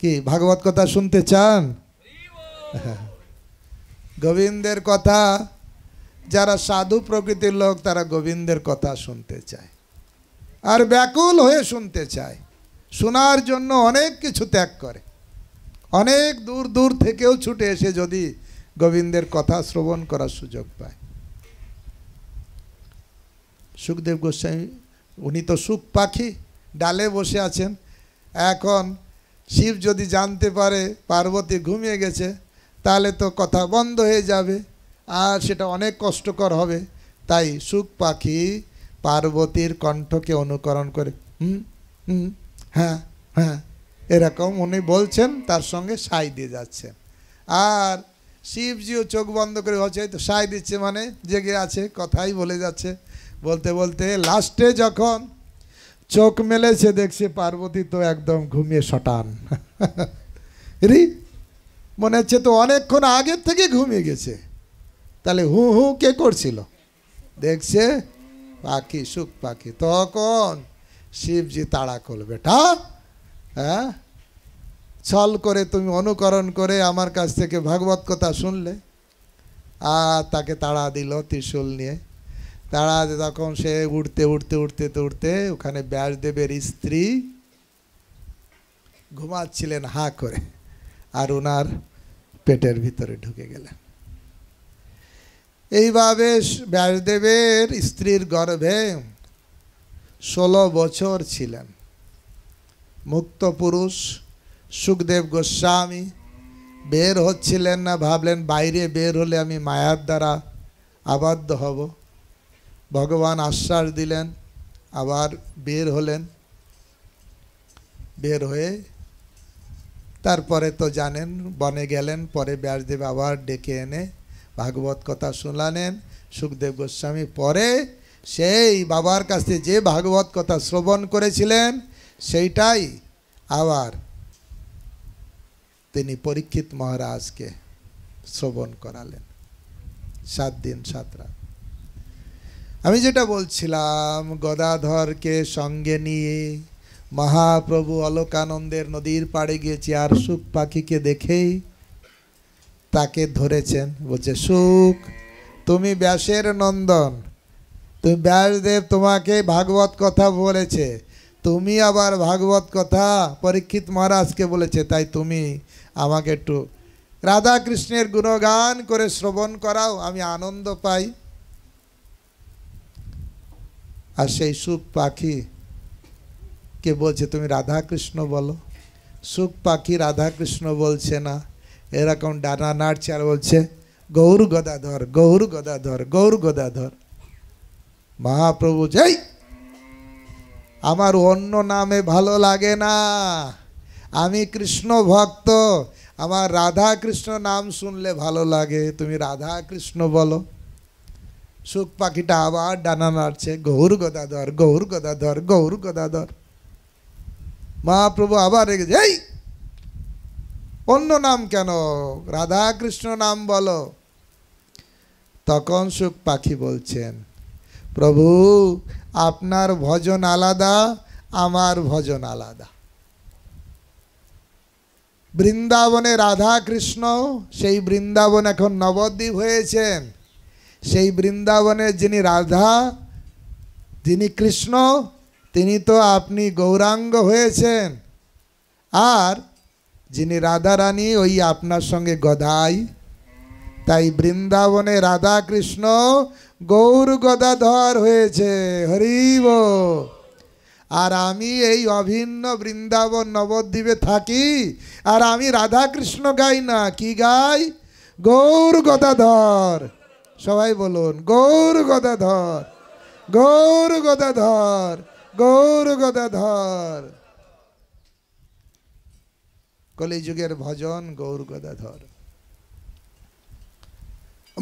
কি ভাগবত কথা শুনতে চান গোবিন্দের কথা যারা সাধু প্রকৃতির লোক তারা গোবিন্দের কথা শুনতে চায় আর ব্যাকুল হয়ে শুনতে চায় শোনার জন্য অনেক কিছু ত্যাগ করে অনেক দূর দূর থেকেও ছুটে এসে যদি গোবিন্দের কথা শ্রবণ করার সুযোগ পায় সুখদেব গোস্বামী উনি তো সুখ পাখি ডালে বসে আছেন এখন শিব যদি জানতে পারে পার্বতী ঘুমিয়ে গেছে তাহলে তো কথা বন্ধ হয়ে যাবে আর সেটা অনেক কষ্টকর হবে তাই সুখ পাখি পার্বতীর কণ্ঠকে অনুকরণ করে হুম হুম হ্যাঁ হ্যাঁ এরকম উনি বলছেন তার সঙ্গে সাই দিয়ে যাচ্ছেন আর শিবজিও চোখ বন্ধ করে হচ্ছে তো সাই দিচ্ছে মানে জেগে আছে কথাই বলে যাচ্ছে বলতে বলতে লাস্টে যখন চোখ মেলেছে দেখছে পার্বতী তো একদম ঘুমিয়ে সটান রি মনে হচ্ছে তো অনেকক্ষণ আগের থেকে ঘুমিয়ে গেছে তাহলে হু হু কে করছিল দেখছে পাখি সুখ পাখি তখন শিবজি তাড়া করবে টা হ্যাঁ ছল করে তুমি অনুকরণ করে আমার কাছ থেকে ভাগবত কথা শুনলে আর তাকে তাড়া দিল ত্রিশুল নিয়ে তারা তখন সে উঠতে উঠতে উঠতে উঠতে ওখানে ব্যাসদেবের স্ত্রী ঘুমাচ্ছিলেন হা করে আর ওনার পেটের ভিতরে ঢুকে গেলেন এইভাবে ব্যাসদেবের স্ত্রীর গর্ভে ষোলো বছর ছিলেন মুক্ত পুরুষ সুখদেব গোস্বামী বের হচ্ছিলেন না ভাবলেন বাইরে বের হলে আমি মায়ার দ্বারা আবদ্ধ হব ভগবান আশ্বাস দিলেন আবার বের হলেন বের হয়ে তারপরে তো জানেন বনে গেলেন পরে ব্যাসদেব আবার ডেকে এনে ভাগবত কথা শুনলেন সুখদেব গোস্বামী পরে সেই বাবার কাছে যে ভাগবত কথা শ্রবণ করেছিলেন সেইটাই আবার তিনি পরীক্ষিত মহারাজকে শ্রবণ করালেন সাত দিন সাত রাত আমি যেটা বলছিলাম গদাধরকে সঙ্গে নিয়ে মহাপ্রভু অলোকানন্দের নদীর পাড়ে গিয়েছি আর সুখ পাখিকে দেখেই তাকে ধরেছেন বলছে সুখ তুমি ব্যাসের নন্দন তুমি ব্যাসদেব তোমাকে ভাগবত কথা বলেছে তুমি আবার ভাগবত কথা পরীক্ষিত মহারাজকে বলেছে তাই তুমি আমাকে একটু রাধা কৃষ্ণের গুণগান করে শ্রবণ করাও আমি আনন্দ পাই আর সেই সুখ পাখি কে বলছে তুমি রাধা কৃষ্ণ বলো সুখ পাখি রাধা কৃষ্ণ বলছে না এরকম ডানা নাড়ছে আর বলছে গৌর গদাধর গৌর গদাধর গৌর গদাধর মহাপ্রভু যাই আমার অন্য নামে ভালো লাগে না আমি কৃষ্ণ ভক্ত আমার রাধা কৃষ্ণ নাম শুনলে ভালো লাগে তুমি রাধা কৃষ্ণ বলো সুখ পাখিটা আবার ডানা নাড়ছে গৌর গদাধর গৌর গদাধর গৌর গদাধর মহাপ্রভু আবার রেগে যাই অন্য নাম কেন রাধা কৃষ্ণ নাম বলো তখন সুখ পাখি বলছেন প্রভু আপনার ভজন আলাদা আমার ভজন আলাদা বৃন্দাবনে রাধা কৃষ্ণ সেই বৃন্দাবন এখন নবদ্বীপ হয়েছেন সেই বৃন্দাবনে যিনি রাধা যিনি কৃষ্ণ তিনি তো আপনি গৌরাঙ্গ হয়েছেন আর যিনি রাধা রানী ওই আপনার সঙ্গে গদাই তাই বৃন্দাবনে রাধা কৃষ্ণ গৌর গদাধর হয়েছে হরিব আর আমি এই অভিন্ন বৃন্দাবন নবদ্বীপে থাকি আর আমি রাধা কৃষ্ণ গাই না কি গাই গৌর গদাধর সবাই বলুন গৌর গদাধর গৌর গদাধর গৌর গদাধর কলিযুগের ভজন গৌর গদাধর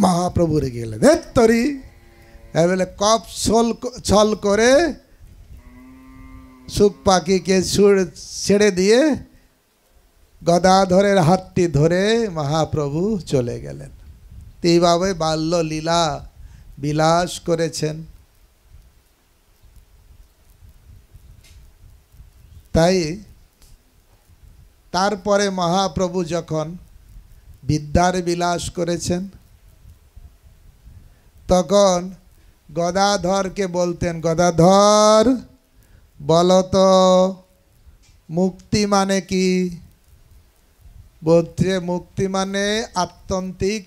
মহাপ্রভু রে গেলেন হেত এবেলে কপ ছল ছল করে সুখ পাখিকে ছেড়ে দিয়ে গদাধরের হাতটি ধরে মহাপ্রভু চলে গেলেন এইভাবে বাল্য লীলা বিলাস করেছেন তাই তারপরে মহাপ্রভু যখন বিদ্যার বিলাস করেছেন তখন গদাধরকে বলতেন গদাধর বলত মুক্তি মানে কি বলছে মুক্তি মানে আত্যন্তিক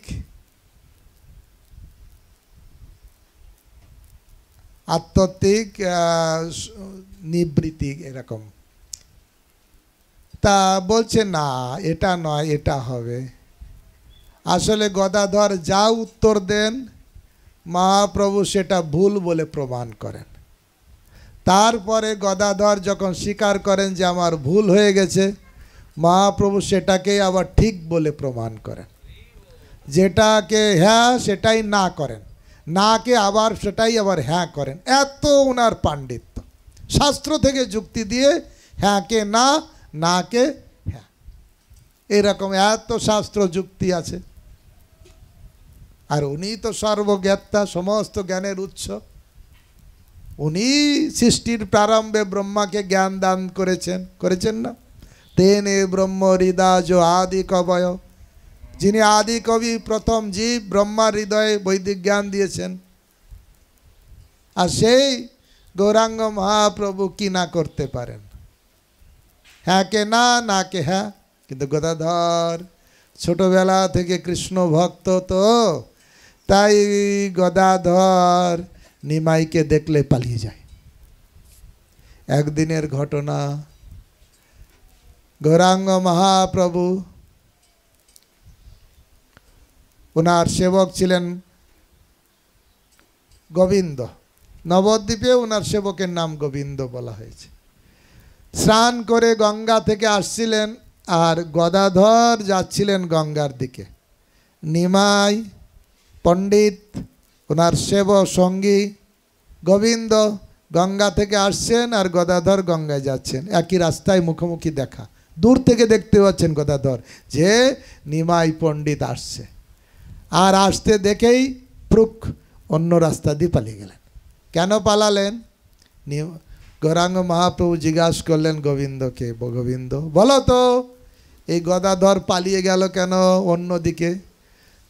আত্মত্বিক নিবৃত্তি এরকম তা বলছে না এটা নয় এটা হবে আসলে গদাধর যা উত্তর দেন মহাপ্রভু সেটা ভুল বলে প্রমাণ করেন তারপরে গদাধর যখন স্বীকার করেন যে আমার ভুল হয়ে গেছে মহাপ্রভু সেটাকেই আবার ঠিক বলে প্রমাণ করেন যেটাকে হ্যাঁ সেটাই না করেন নাকে আবার সেটাই আবার হ্যাঁ করেন এত ওনার পাণ্ডিত্য শাস্ত্র থেকে যুক্তি দিয়ে হ্যাঁকে না না কে হ্যাঁ এরকম এত শাস্ত্র যুক্তি আছে আর উনি তো সর্বজ্ঞাতা সমস্ত জ্ঞানের উৎস উনি সৃষ্টির প্রারম্ভে ব্রহ্মাকে জ্ঞান দান করেছেন করেছেন না তেনে ব্রহ্ম যো আদি কবয় যিনি আদি কবি প্রথম জীব ব্রহ্মার হৃদয়ে বৈদিক জ্ঞান দিয়েছেন আর সেই গৌরাঙ্গ মহাপ্রভু কি না করতে পারেন হ্যাঁ কে না না কে হ্যাঁ কিন্তু গদাধর ছোটবেলা থেকে কৃষ্ণ ভক্ত তো তাই গদাধর নিমাইকে দেখলে পালিয়ে যায় একদিনের ঘটনা গৌরাঙ্গ মহাপ্রভু ওনার সেবক ছিলেন গোবিন্দ নবদ্বীপে ওনার সেবকের নাম গোবিন্দ বলা হয়েছে স্নান করে গঙ্গা থেকে আসছিলেন আর গদাধর যাচ্ছিলেন গঙ্গার দিকে নিমাই পণ্ডিত ওনার সেব সঙ্গী গোবিন্দ গঙ্গা থেকে আসছেন আর গদাধর গঙ্গায় যাচ্ছেন একই রাস্তায় মুখোমুখি দেখা দূর থেকে দেখতে পাচ্ছেন গদাধর যে নিমাই পণ্ডিত আসছে আর আসতে দেখেই প্রুক অন্য রাস্তা দিয়ে পালিয়ে গেলেন কেন পালালেন গৌরাঙ্গ মহাপ্রভু জিজ্ঞাসা করলেন গোবিন্দকে গোবিন্দ বলো তো এই গদাধর পালিয়ে গেল কেন অন্য দিকে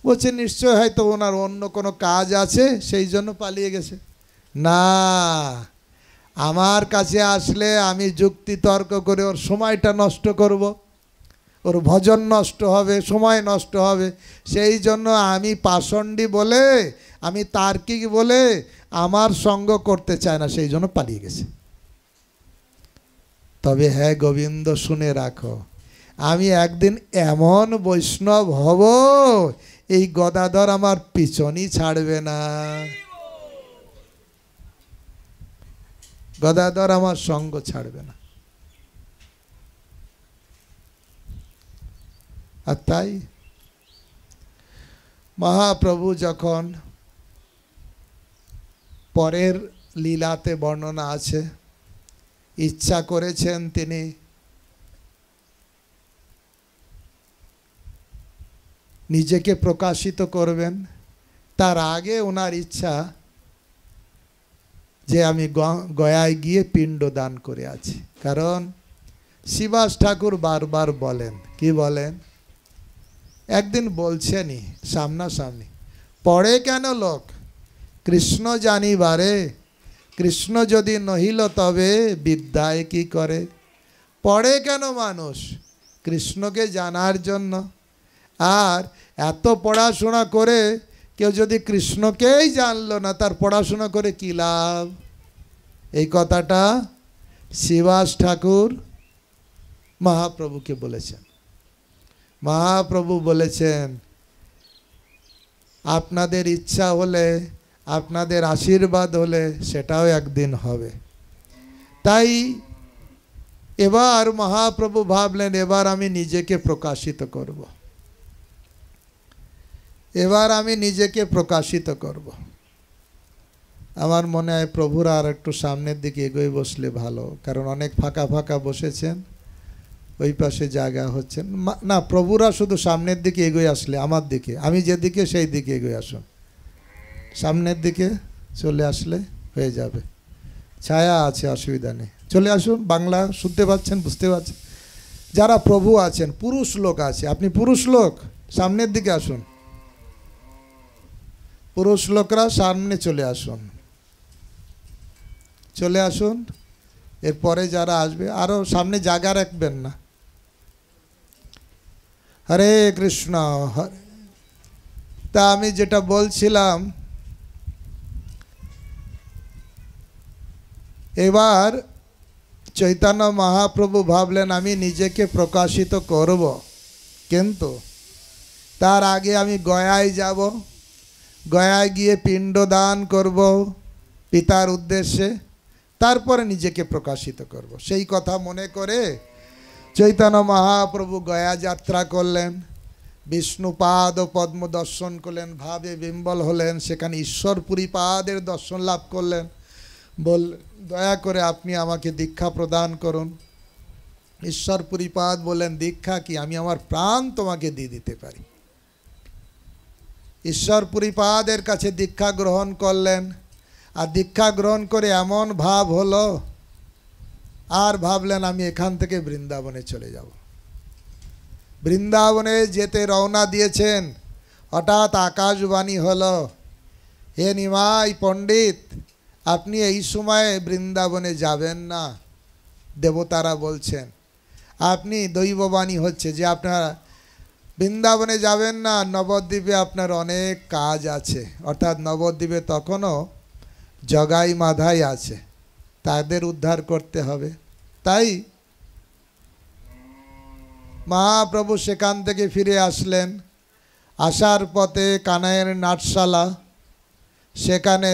বলছে নিশ্চয় হয়তো ওনার অন্য কোনো কাজ আছে সেই জন্য পালিয়ে গেছে না আমার কাছে আসলে আমি যুক্তি তর্ক করে ওর সময়টা নষ্ট করব। ওর ভজন নষ্ট হবে সময় নষ্ট হবে সেই জন্য আমি পাষণ্ডী বলে আমি তার্কিক বলে আমার সঙ্গ করতে চায় না সেই জন্য পালিয়ে গেছে তবে হ্যাঁ গোবিন্দ শুনে রাখো আমি একদিন এমন বৈষ্ণব হব এই গদাধর আমার পিছনই ছাড়বে না গদাধর আমার সঙ্গ ছাড়বে না আর তাই মহাপ্রভু যখন পরের লীলাতে বর্ণনা আছে ইচ্ছা করেছেন তিনি নিজেকে প্রকাশিত করবেন তার আগে ওনার ইচ্ছা যে আমি গয়ায় গিয়ে পিণ্ড দান করে আছি কারণ শিবাস ঠাকুর বারবার বলেন কি বলেন একদিন বলছেনই সামনাসামনি পড়ে কেন লোক কৃষ্ণ জানিবারে কৃষ্ণ যদি নহিল তবে বিদ্যায় কি করে পড়ে কেন মানুষ কৃষ্ণকে জানার জন্য আর এত পড়াশোনা করে কেউ যদি কৃষ্ণকেই জানলো না তার পড়াশোনা করে কী লাভ এই কথাটা শিবাস ঠাকুর মহাপ্রভুকে বলেছেন মহাপ্রভু বলেছেন আপনাদের ইচ্ছা হলে আপনাদের আশীর্বাদ হলে সেটাও একদিন হবে তাই এবার মহাপ্রভু ভাবলেন এবার আমি নিজেকে প্রকাশিত করব এবার আমি নিজেকে প্রকাশিত করব আমার মনে হয় প্রভুরা আর একটু সামনের দিকে এগোয় বসলে ভালো কারণ অনেক ফাঁকা ফাঁকা বসেছেন ওই পাশে জায়গা হচ্ছেন না প্রভুরা শুধু সামনের দিকে এগোয় আসলে আমার দিকে আমি যেদিকে সেই দিকে এগোয় আসুন সামনের দিকে চলে আসলে হয়ে যাবে ছায়া আছে অসুবিধা নেই চলে আসুন বাংলা শুনতে পাচ্ছেন বুঝতে পারছেন যারা প্রভু আছেন পুরুষ লোক আছে আপনি পুরুষ লোক সামনের দিকে আসুন পুরুষ লোকরা সামনে চলে আসুন চলে আসুন এরপরে যারা আসবে আরও সামনে জায়গা রাখবেন না হরে কৃষ্ণ হরে তা আমি যেটা বলছিলাম এবার চৈতন্য মহাপ্রভু ভাবলেন আমি নিজেকে প্রকাশিত করব কিন্তু তার আগে আমি গয়ায় যাব গয়ায় গিয়ে পিণ্ডদান করব পিতার উদ্দেশ্যে তারপরে নিজেকে প্রকাশিত করব। সেই কথা মনে করে চৈতন্য মহাপ্রভু গয়া যাত্রা করলেন বিষ্ণুপাদ ও পদ্ম দর্শন করলেন ভাবে বিম্বল হলেন সেখানে ঈশ্বরপুরী পাদের দর্শন লাভ করলেন বল দয়া করে আপনি আমাকে দীক্ষা প্রদান করুন ঈশ্বর পরিপাদ বললেন দীক্ষা কি আমি আমার প্রাণ তোমাকে দিয়ে দিতে পারি ঈশ্বর পরিপাদের কাছে দীক্ষা গ্রহণ করলেন আর দীক্ষা গ্রহণ করে এমন ভাব হলো আর ভাবলেন আমি এখান থেকে বৃন্দাবনে চলে যাব বৃন্দাবনে যেতে রওনা দিয়েছেন হঠাৎ আকাশবাণী হলো হে নিমাই পণ্ডিত আপনি এই সময়ে বৃন্দাবনে যাবেন না দেবতারা বলছেন আপনি দৈববাণী হচ্ছে যে আপনারা বৃন্দাবনে যাবেন না নবদ্বীপে আপনার অনেক কাজ আছে অর্থাৎ নবদ্বীপে তখনও জগাই মাধাই আছে তাদের উদ্ধার করতে হবে তাই মহাপ্রভু সেখান থেকে ফিরে আসলেন আসার পথে কানাইয়ের নাটশালা সেখানে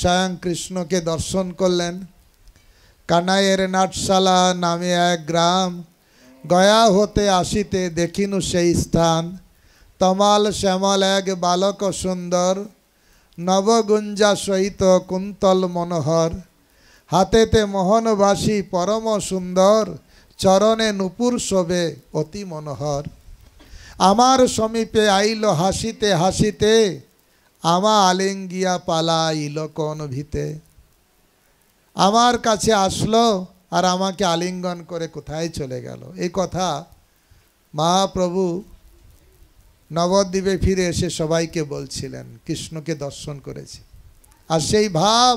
স্বয়ং কৃষ্ণকে দর্শন করলেন কানাইয়ের নাটশালা নামে এক গ্রাম গয়া হতে আসিতে দেখিনু সেই স্থান তমাল শ্যামল এক বালক সুন্দর নবগুঞ্জা সহিত কুন্তল মনোহর হাতেতে মোহনবাসী পরম সুন্দর চরণে নুপুর শোভে অতি মনোহর আমার সমীপে আইল হাসিতে হাসিতে আমা আলেঙ্গিয়া পালা ইলকন ভিতে আমার কাছে আসলো আর আমাকে আলিঙ্গন করে কোথায় চলে গেল এই কথা মহাপ্রভু নবদ্বীপে ফিরে এসে সবাইকে বলছিলেন কৃষ্ণকে দর্শন করেছে আর সেই ভাব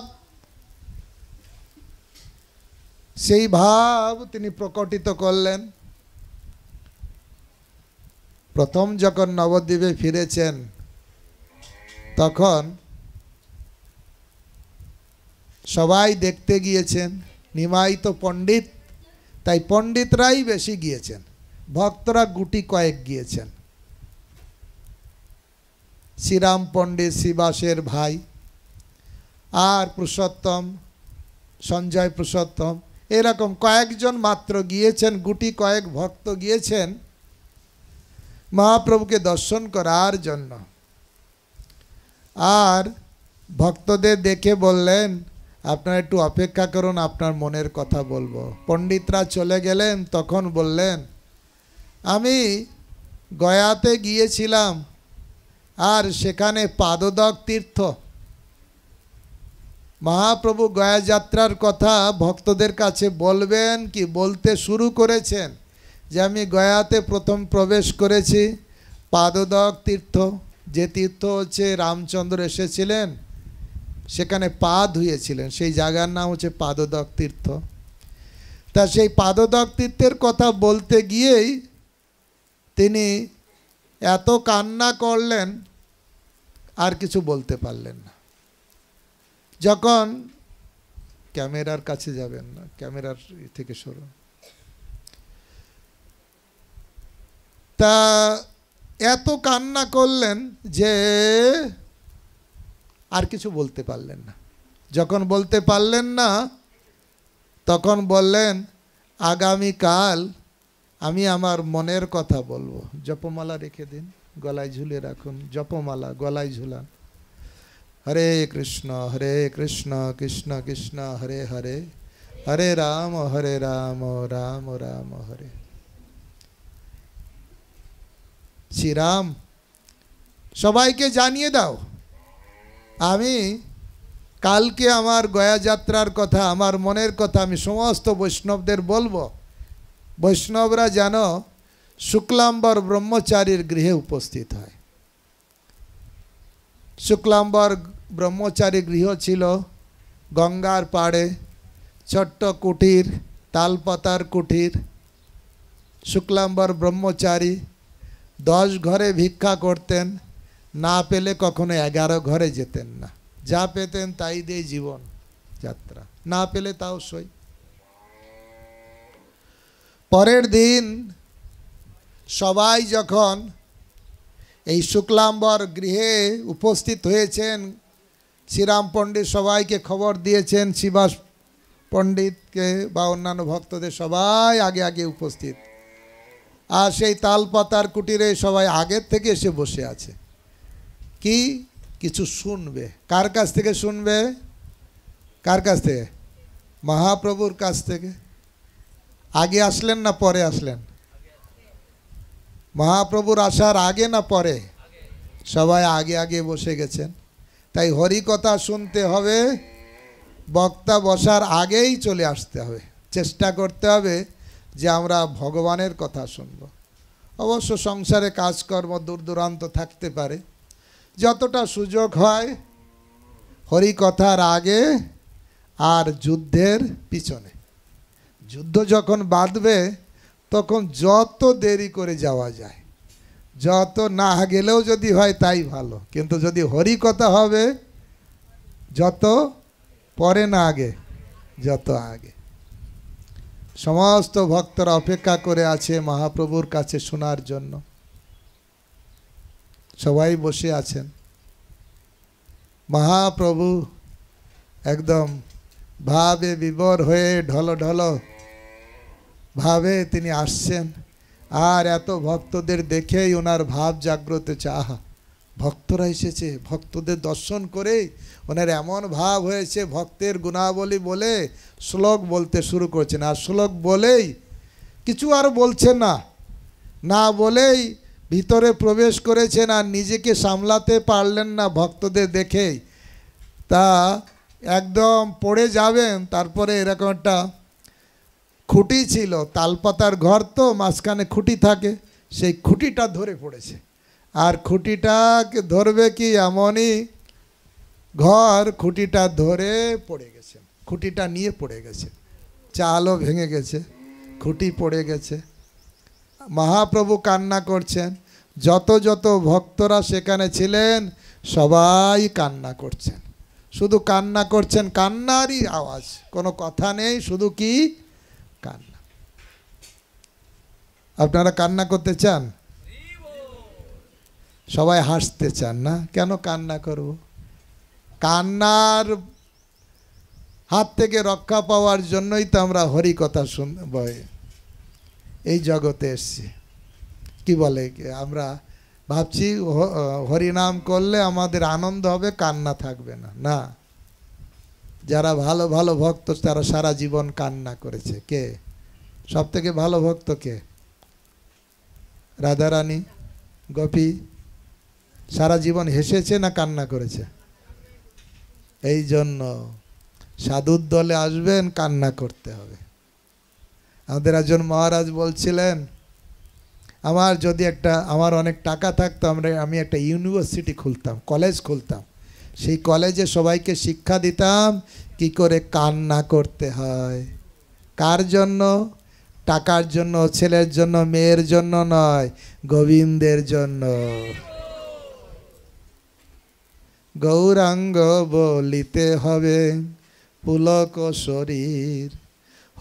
সেই ভাব তিনি প্রকটিত করলেন প্রথম যখন নবদ্বীপে ফিরেছেন তখন সবাই দেখতে গিয়েছেন নিমাই তো পণ্ডিত তাই পণ্ডিতরাই বেশি গিয়েছেন ভক্তরা গুটি কয়েক গিয়েছেন শ্রীরাম পণ্ডিত শিবাসের ভাই আর পুরুষোত্তম সঞ্জয় পুরুষোত্তম এরকম কয়েকজন মাত্র গিয়েছেন গুটি কয়েক ভক্ত গিয়েছেন মহাপ্রভুকে দর্শন করার জন্য আর ভক্তদের দেখে বললেন আপনারা একটু অপেক্ষা করুন আপনার মনের কথা বলবো পণ্ডিতরা চলে গেলেন তখন বললেন আমি গয়াতে গিয়েছিলাম আর সেখানে পাদদক তীর্থ মহাপ্রভু গয়া যাত্রার কথা ভক্তদের কাছে বলবেন কি বলতে শুরু করেছেন যে আমি গয়াতে প্রথম প্রবেশ করেছি পাদদক তীর্থ যে তীর্থ হচ্ছে রামচন্দ্র এসেছিলেন সেখানে পা ধুয়েছিলেন সেই জায়গার নাম হচ্ছে পাদদক তীর্থ তা সেই পাদদক তীর্থের কথা বলতে গিয়েই তিনি এত কান্না করলেন আর কিছু বলতে পারলেন না যখন ক্যামেরার কাছে যাবেন না ক্যামেরার থেকে সরুন তা এত কান্না করলেন যে আর কিছু বলতে পারলেন না যখন বলতে পারলেন না তখন বললেন আগামীকাল আমি আমার মনের কথা বলবো জপমালা রেখে দিন গলায় ঝুলে রাখুন জপমালা গলায় ঝুলান হরে কৃষ্ণ হরে কৃষ্ণ কৃষ্ণ কৃষ্ণ হরে হরে হরে রাম হরে রাম রাম রাম হরে শ্রীরাম সবাইকে জানিয়ে দাও আমি কালকে আমার গয়া যাত্রার কথা আমার মনের কথা আমি সমস্ত বৈষ্ণবদের বলবো বৈষ্ণবরা যেন শুক্লাম্বর ব্রহ্মচারীর গৃহে উপস্থিত হয় শুক্লাম্বর ব্রহ্মচারী গৃহ ছিল গঙ্গার পাড়ে ছোট্ট কুটির তালপাতার কুটির শুক্লাম্বর ব্রহ্মচারী দশ ঘরে ভিক্ষা করতেন না পেলে কখনো এগারো ঘরে যেতেন না যা পেতেন তাই দিয়ে জীবন যাত্রা না পেলে তাও সই পরের দিন সবাই যখন এই শুক্লাম্বর গৃহে উপস্থিত হয়েছেন শ্রীরাম পণ্ডিত সবাইকে খবর দিয়েছেন শিবাস পণ্ডিতকে বা অন্যান্য ভক্তদের সবাই আগে আগে উপস্থিত আর সেই তাল পাতার কুটিরে সবাই আগের থেকে এসে বসে আছে কি কিছু শুনবে কার কাছ থেকে শুনবে কার কাছ থেকে মহাপ্রভুর কাছ থেকে আগে আসলেন না পরে আসলেন মহাপ্রভুর আসার আগে না পরে সবাই আগে আগে বসে গেছেন তাই হরিকথা শুনতে হবে বক্তা বসার আগেই চলে আসতে হবে চেষ্টা করতে হবে যে আমরা ভগবানের কথা শুনব অবশ্য সংসারে কাজকর্ম দূর দূরান্ত থাকতে পারে যতটা সুযোগ হয় হরি কথার আগে আর যুদ্ধের পিছনে যুদ্ধ যখন বাঁধবে তখন যত দেরি করে যাওয়া যায় যত না গেলেও যদি হয় তাই ভালো কিন্তু যদি হরি কথা হবে যত পরে না আগে যত আগে সমস্ত ভক্তরা অপেক্ষা করে আছে মহাপ্রভুর কাছে শোনার জন্য সবাই বসে আছেন মহাপ্রভু একদম ভাবে বিবর হয়ে ঢল ঢল ভাবে তিনি আসছেন আর এত ভক্তদের দেখেই ওনার ভাব জাগ্রত চাহা ভক্তরা এসেছে ভক্তদের দর্শন করেই ওনার মানে এমন ভাব হয়েছে ভক্তের গুণাবলী বলে শ্লোক বলতে শুরু করছেন আর শ্লোক বলেই কিছু আর বলছেন না না বলেই ভিতরে প্রবেশ করেছেন আর নিজেকে সামলাতে পারলেন না ভক্তদের দেখেই তা একদম পড়ে যাবেন তারপরে এরকম একটা খুঁটি ছিল তালপাতার ঘর তো মাঝখানে খুঁটি থাকে সেই খুঁটিটা ধরে পড়েছে আর খুঁটিটাকে ধরবে কি এমনই ঘর খুঁটিটা ধরে পড়ে গেছে খুঁটিটা নিয়ে পড়ে গেছে চালও ভেঙে গেছে খুঁটি পড়ে গেছে মহাপ্রভু কান্না করছেন যত যত ভক্তরা সেখানে ছিলেন সবাই কান্না করছেন শুধু কান্না করছেন কান্নারই আওয়াজ কোনো কথা নেই শুধু কি কান্না আপনারা কান্না করতে চান সবাই হাসতে চান না কেন কান্না করবো কান্নার হাত থেকে রক্ষা পাওয়ার জন্যই তো আমরা হরি কথা শুন এই জগতে এসছি কি বলে আমরা ভাবছি হরিনাম করলে আমাদের আনন্দ হবে কান্না থাকবে না না যারা ভালো ভালো ভক্ত তারা সারা জীবন কান্না করেছে কে সব থেকে ভালো ভক্ত কে রাধারানী গোপী সারা জীবন হেসেছে না কান্না করেছে এই জন্য সাধুর দলে আসবেন কান্না করতে হবে আমাদের একজন মহারাজ বলছিলেন আমার যদি একটা আমার অনেক টাকা থাকতো আমরা আমি একটা ইউনিভার্সিটি খুলতাম কলেজ খুলতাম সেই কলেজে সবাইকে শিক্ষা দিতাম কি করে কান্না করতে হয় কার জন্য টাকার জন্য ছেলের জন্য মেয়ের জন্য নয় গোবিন্দের জন্য গৌরাঙ্গ বলিতে হবে পুলক শরীর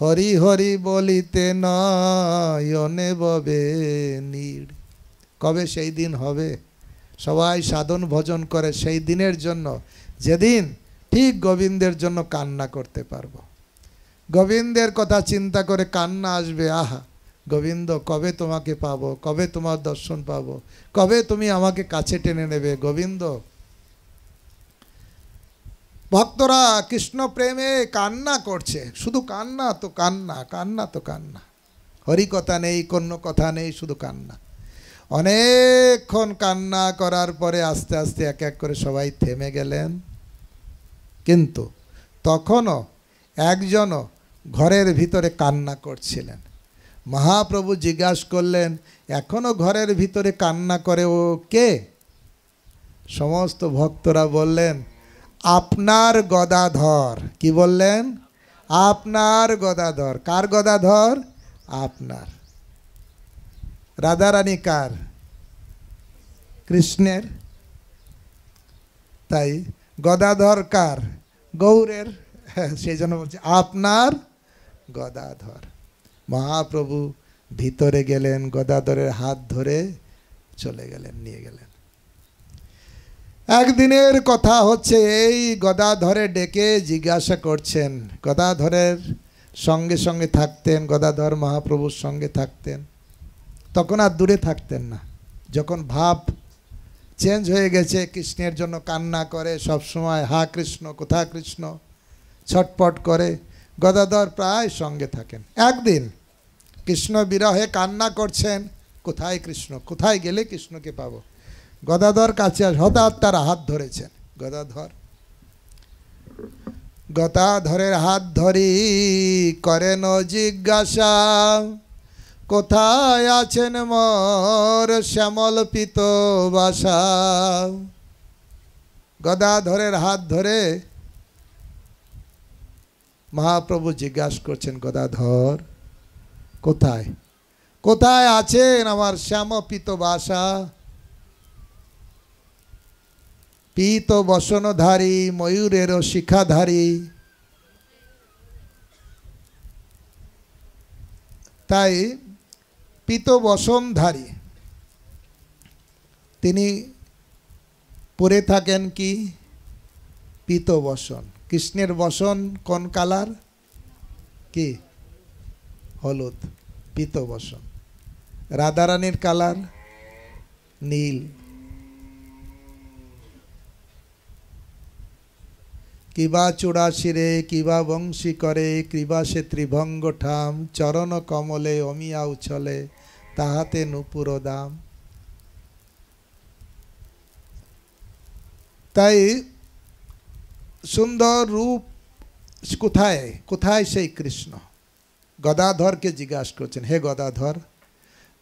হরি হরি বলিতে নয়নে ববে নীড় কবে সেই দিন হবে সবাই সাধন ভজন করে সেই দিনের জন্য যেদিন ঠিক গোবিন্দের জন্য কান্না করতে পারব গোবিন্দের কথা চিন্তা করে কান্না আসবে আহা গোবিন্দ কবে তোমাকে পাবো কবে তোমার দর্শন পাবো কবে তুমি আমাকে কাছে টেনে নেবে গোবিন্দ ভক্তরা কৃষ্ণ প্রেমে কান্না করছে শুধু কান্না তো কান্না কান্না তো কান্না হরি কথা নেই কোনো কথা নেই শুধু কান্না অনেকক্ষণ কান্না করার পরে আস্তে আস্তে এক এক করে সবাই থেমে গেলেন কিন্তু তখনও একজনও ঘরের ভিতরে কান্না করছিলেন মহাপ্রভু জিজ্ঞাসা করলেন এখনও ঘরের ভিতরে কান্না করে ও কে সমস্ত ভক্তরা বললেন আপনার গদাধর কি বললেন আপনার গদাধর কার গদাধর আপনার রাধারানী কার কৃষ্ণের তাই গদাধর কার গৌরের হ্যাঁ, সেই জন্য বলছে আপনার গদাধর মহাপ্রভু ভিতরে গেলেন গদাধরের হাত ধরে চলে গেলেন নিয়ে গেলেন একদিনের কথা হচ্ছে এই গদাধরে ডেকে জিজ্ঞাসা করছেন গদাধরের সঙ্গে সঙ্গে থাকতেন গদাধর মহাপ্রভুর সঙ্গে থাকতেন তখন আর দূরে থাকতেন না যখন ভাব চেঞ্জ হয়ে গেছে কৃষ্ণের জন্য কান্না করে সব সময় হা কৃষ্ণ কোথা কৃষ্ণ ছটপট করে গদাধর প্রায় সঙ্গে থাকেন একদিন কৃষ্ণ বিরহে কান্না করছেন কোথায় কৃষ্ণ কোথায় গেলে কৃষ্ণকে পাবো গদাধর কাছে হঠাৎ তারা হাত ধরেছেন গদাধর গদাধরের হাত ধরি করেন জিজ্ঞাসা কোথায় আছেন মর শ্যামল পিত বাসা গদাধরের হাত ধরে মহাপ্রভু জিজ্ঞাসা করছেন গদাধর কোথায় কোথায় আছেন আমার পিত বাসা পীত বসনধারী ময়ূরের শিখাধারী তাই পীত বসনধারী তিনি পরে থাকেন কি পীত বসন কৃষ্ণের বসন কোন কালার কি হলুদ পীত বসন রাধারানীর কালার নীল কিবা চূড়াশিরে কিবা বংশী করে কিবা সে ত্রিভঙ্গ ঠাম চরণ কমলে অমিয়া উছলে তাহাতে নুপুর দাম তাই সুন্দর রূপ কোথায় কোথায় সেই কৃষ্ণ গদাধরকে জিজ্ঞাসা করছেন হে গদাধর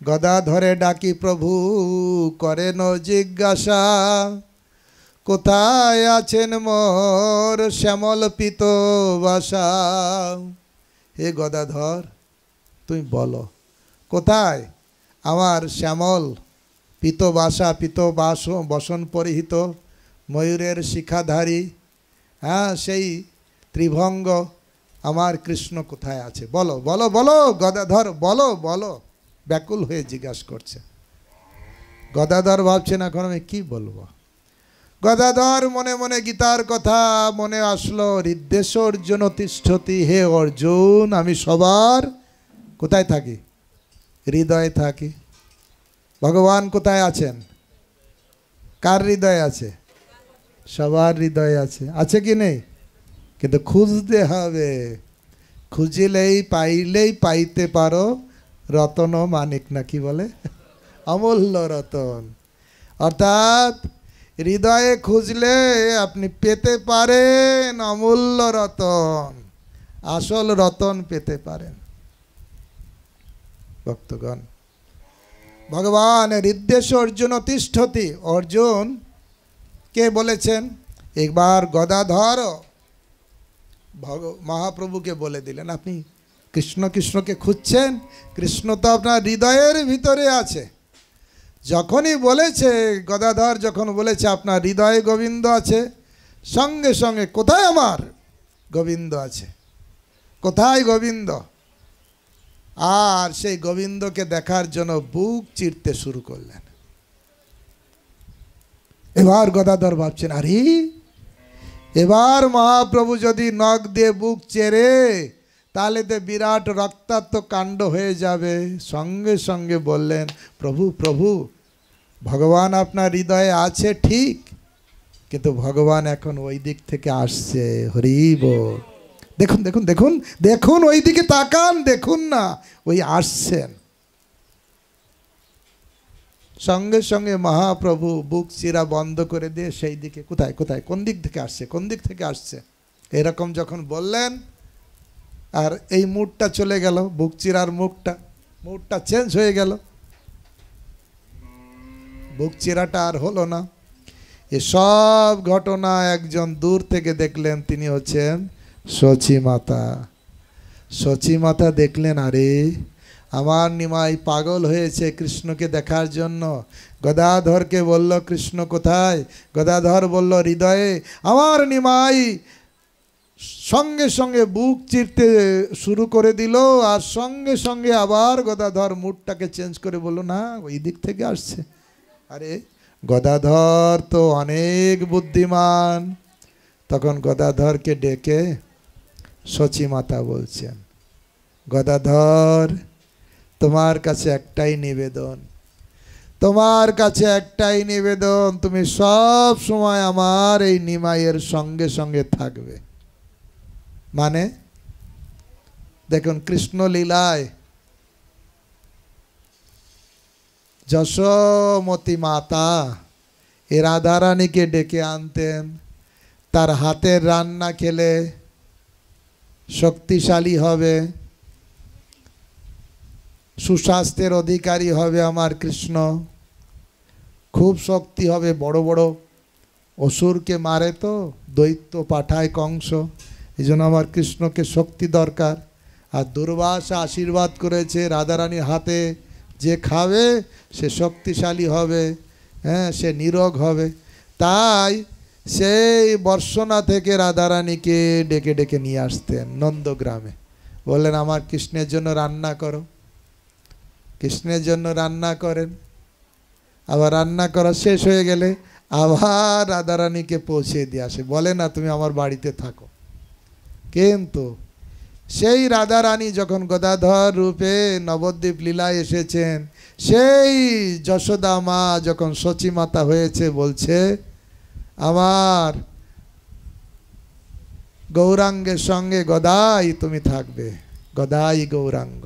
গদাধরে ডাকি প্রভু করেন জিজ্ঞাসা কোথায় আছেন মোর শ্যামল পিত হে গদাধর তুমি বলো কোথায় আমার শ্যামল পিত বাসা পিত বাস বসন পরিহিত ময়ূরের শিখাধারী হ্যাঁ সেই ত্রিভঙ্গ আমার কৃষ্ণ কোথায় আছে বলো বলো বলো গদাধর বলো বলো ব্যাকুল হয়ে জিজ্ঞাসা করছে গদাধর ভাবছেন এখন আমি কি বলবো গদাধর মনে মনে গীতার কথা মনে আসলো হৃদ্দেশ অর্জুন তিষ্ঠতি হে অর্জুন আমি সবার কোথায় থাকি হৃদয়ে থাকি ভগবান কোথায় আছেন কার হৃদয় আছে সবার হৃদয় আছে আছে কি নেই কিন্তু খুঁজতে হবে খুঁজিলেই পাইলেই পাইতে পারো রতন মানিক নাকি বলে অমূল্য রতন অর্থাৎ হৃদয়ে খুঁজলে আপনি পেতে পারেন অমূল্য রতন আসল রতন পেতে পারেন ভক্তগণ ভগবান হৃদ্দেশ অর্জুন অতিষ্ঠতি অর্জুন কে বলেছেন একবার গদাধর ভগ মহাপ্রভুকে বলে দিলেন আপনি কৃষ্ণ কৃষ্ণকে খুঁজছেন কৃষ্ণ তো আপনার হৃদয়ের ভিতরে আছে যখনই বলেছে গদাধর যখন বলেছে আপনার হৃদয়ে গোবিন্দ আছে সঙ্গে সঙ্গে কোথায় আমার গোবিন্দ আছে কোথায় গোবিন্দ আর সেই গোবিন্দকে দেখার জন্য বুক চিরতে শুরু করলেন এবার গদাধর ভাবছেন আরে এবার মহাপ্রভু যদি নখ দিয়ে বুক চেরে তাহলে তো বিরাট রক্তাত্ম কাণ্ড হয়ে যাবে সঙ্গে সঙ্গে বললেন প্রভু প্রভু ভগবান আপনার হৃদয়ে আছে ঠিক কিন্তু ভগবান এখন ওই দিক থেকে আসছে হরিব দেখুন দেখুন দেখুন দেখুন ওই দিকে তাকান দেখুন না ওই আসছেন সঙ্গে সঙ্গে মহাপ্রভু বুক চিরা বন্ধ করে দিয়ে সেই দিকে কোথায় কোথায় কোন দিক থেকে আসছে কোন দিক থেকে আসছে এরকম যখন বললেন আর এই মুডটা চলে গেল বুক চিরার মুখটা মুডটা চেঞ্জ হয়ে গেল বুক চেরাটা আর হলো না এসব ঘটনা একজন দূর থেকে দেখলেন তিনি হচ্ছেন সচিমাতা মাতা দেখলেন আরে আমার নিমাই পাগল হয়েছে কৃষ্ণকে দেখার জন্য গদাধরকে বলল কৃষ্ণ কোথায় গদাধর বলল হৃদয়ে আমার নিমাই সঙ্গে সঙ্গে বুক চিরতে শুরু করে দিল আর সঙ্গে সঙ্গে আবার গদাধর মুডটাকে চেঞ্জ করে বলল না ওই দিক থেকে আসছে আরে গদাধর তো অনেক বুদ্ধিমান তখন গদাধরকে ডেকে মাতা বলছেন গদাধর তোমার কাছে একটাই নিবেদন তোমার কাছে একটাই নিবেদন তুমি সব সময় আমার এই নিমাইয়ের সঙ্গে সঙ্গে থাকবে মানে দেখুন কৃষ্ণ লীলায় যশোমতী মাতা এ রাধারানীকে ডেকে আনতেন তার হাতের রান্না খেলে শক্তিশালী হবে সুস্বাস্থ্যের অধিকারী হবে আমার কৃষ্ণ খুব শক্তি হবে বড় বড় অসুরকে মারে তো দৈত্য পাঠায় কংস এই জন্য আমার কৃষ্ণকে শক্তি দরকার আর দুর্বাস আশীর্বাদ করেছে রাধারানীর হাতে যে খাবে সে শক্তিশালী হবে হ্যাঁ সে নিরোগ হবে তাই সেই বর্ষণা থেকে রাধারানীকে ডেকে ডেকে নিয়ে আসতেন নন্দগ্রামে বললেন আমার কৃষ্ণের জন্য রান্না করো কৃষ্ণের জন্য রান্না করেন আবার রান্না করা শেষ হয়ে গেলে আবার রাধারানীকে পৌঁছে দিয়ে আসে বলে না তুমি আমার বাড়িতে থাকো কিন্তু সেই রাধা রানী যখন গদাধর রূপে নবদ্বীপ লীলায় এসেছেন সেই যশোদা মা যখন সচিমাতা হয়েছে বলছে আমার গৌরাঙ্গের সঙ্গে গদাই তুমি থাকবে গদাই গৌরাঙ্গ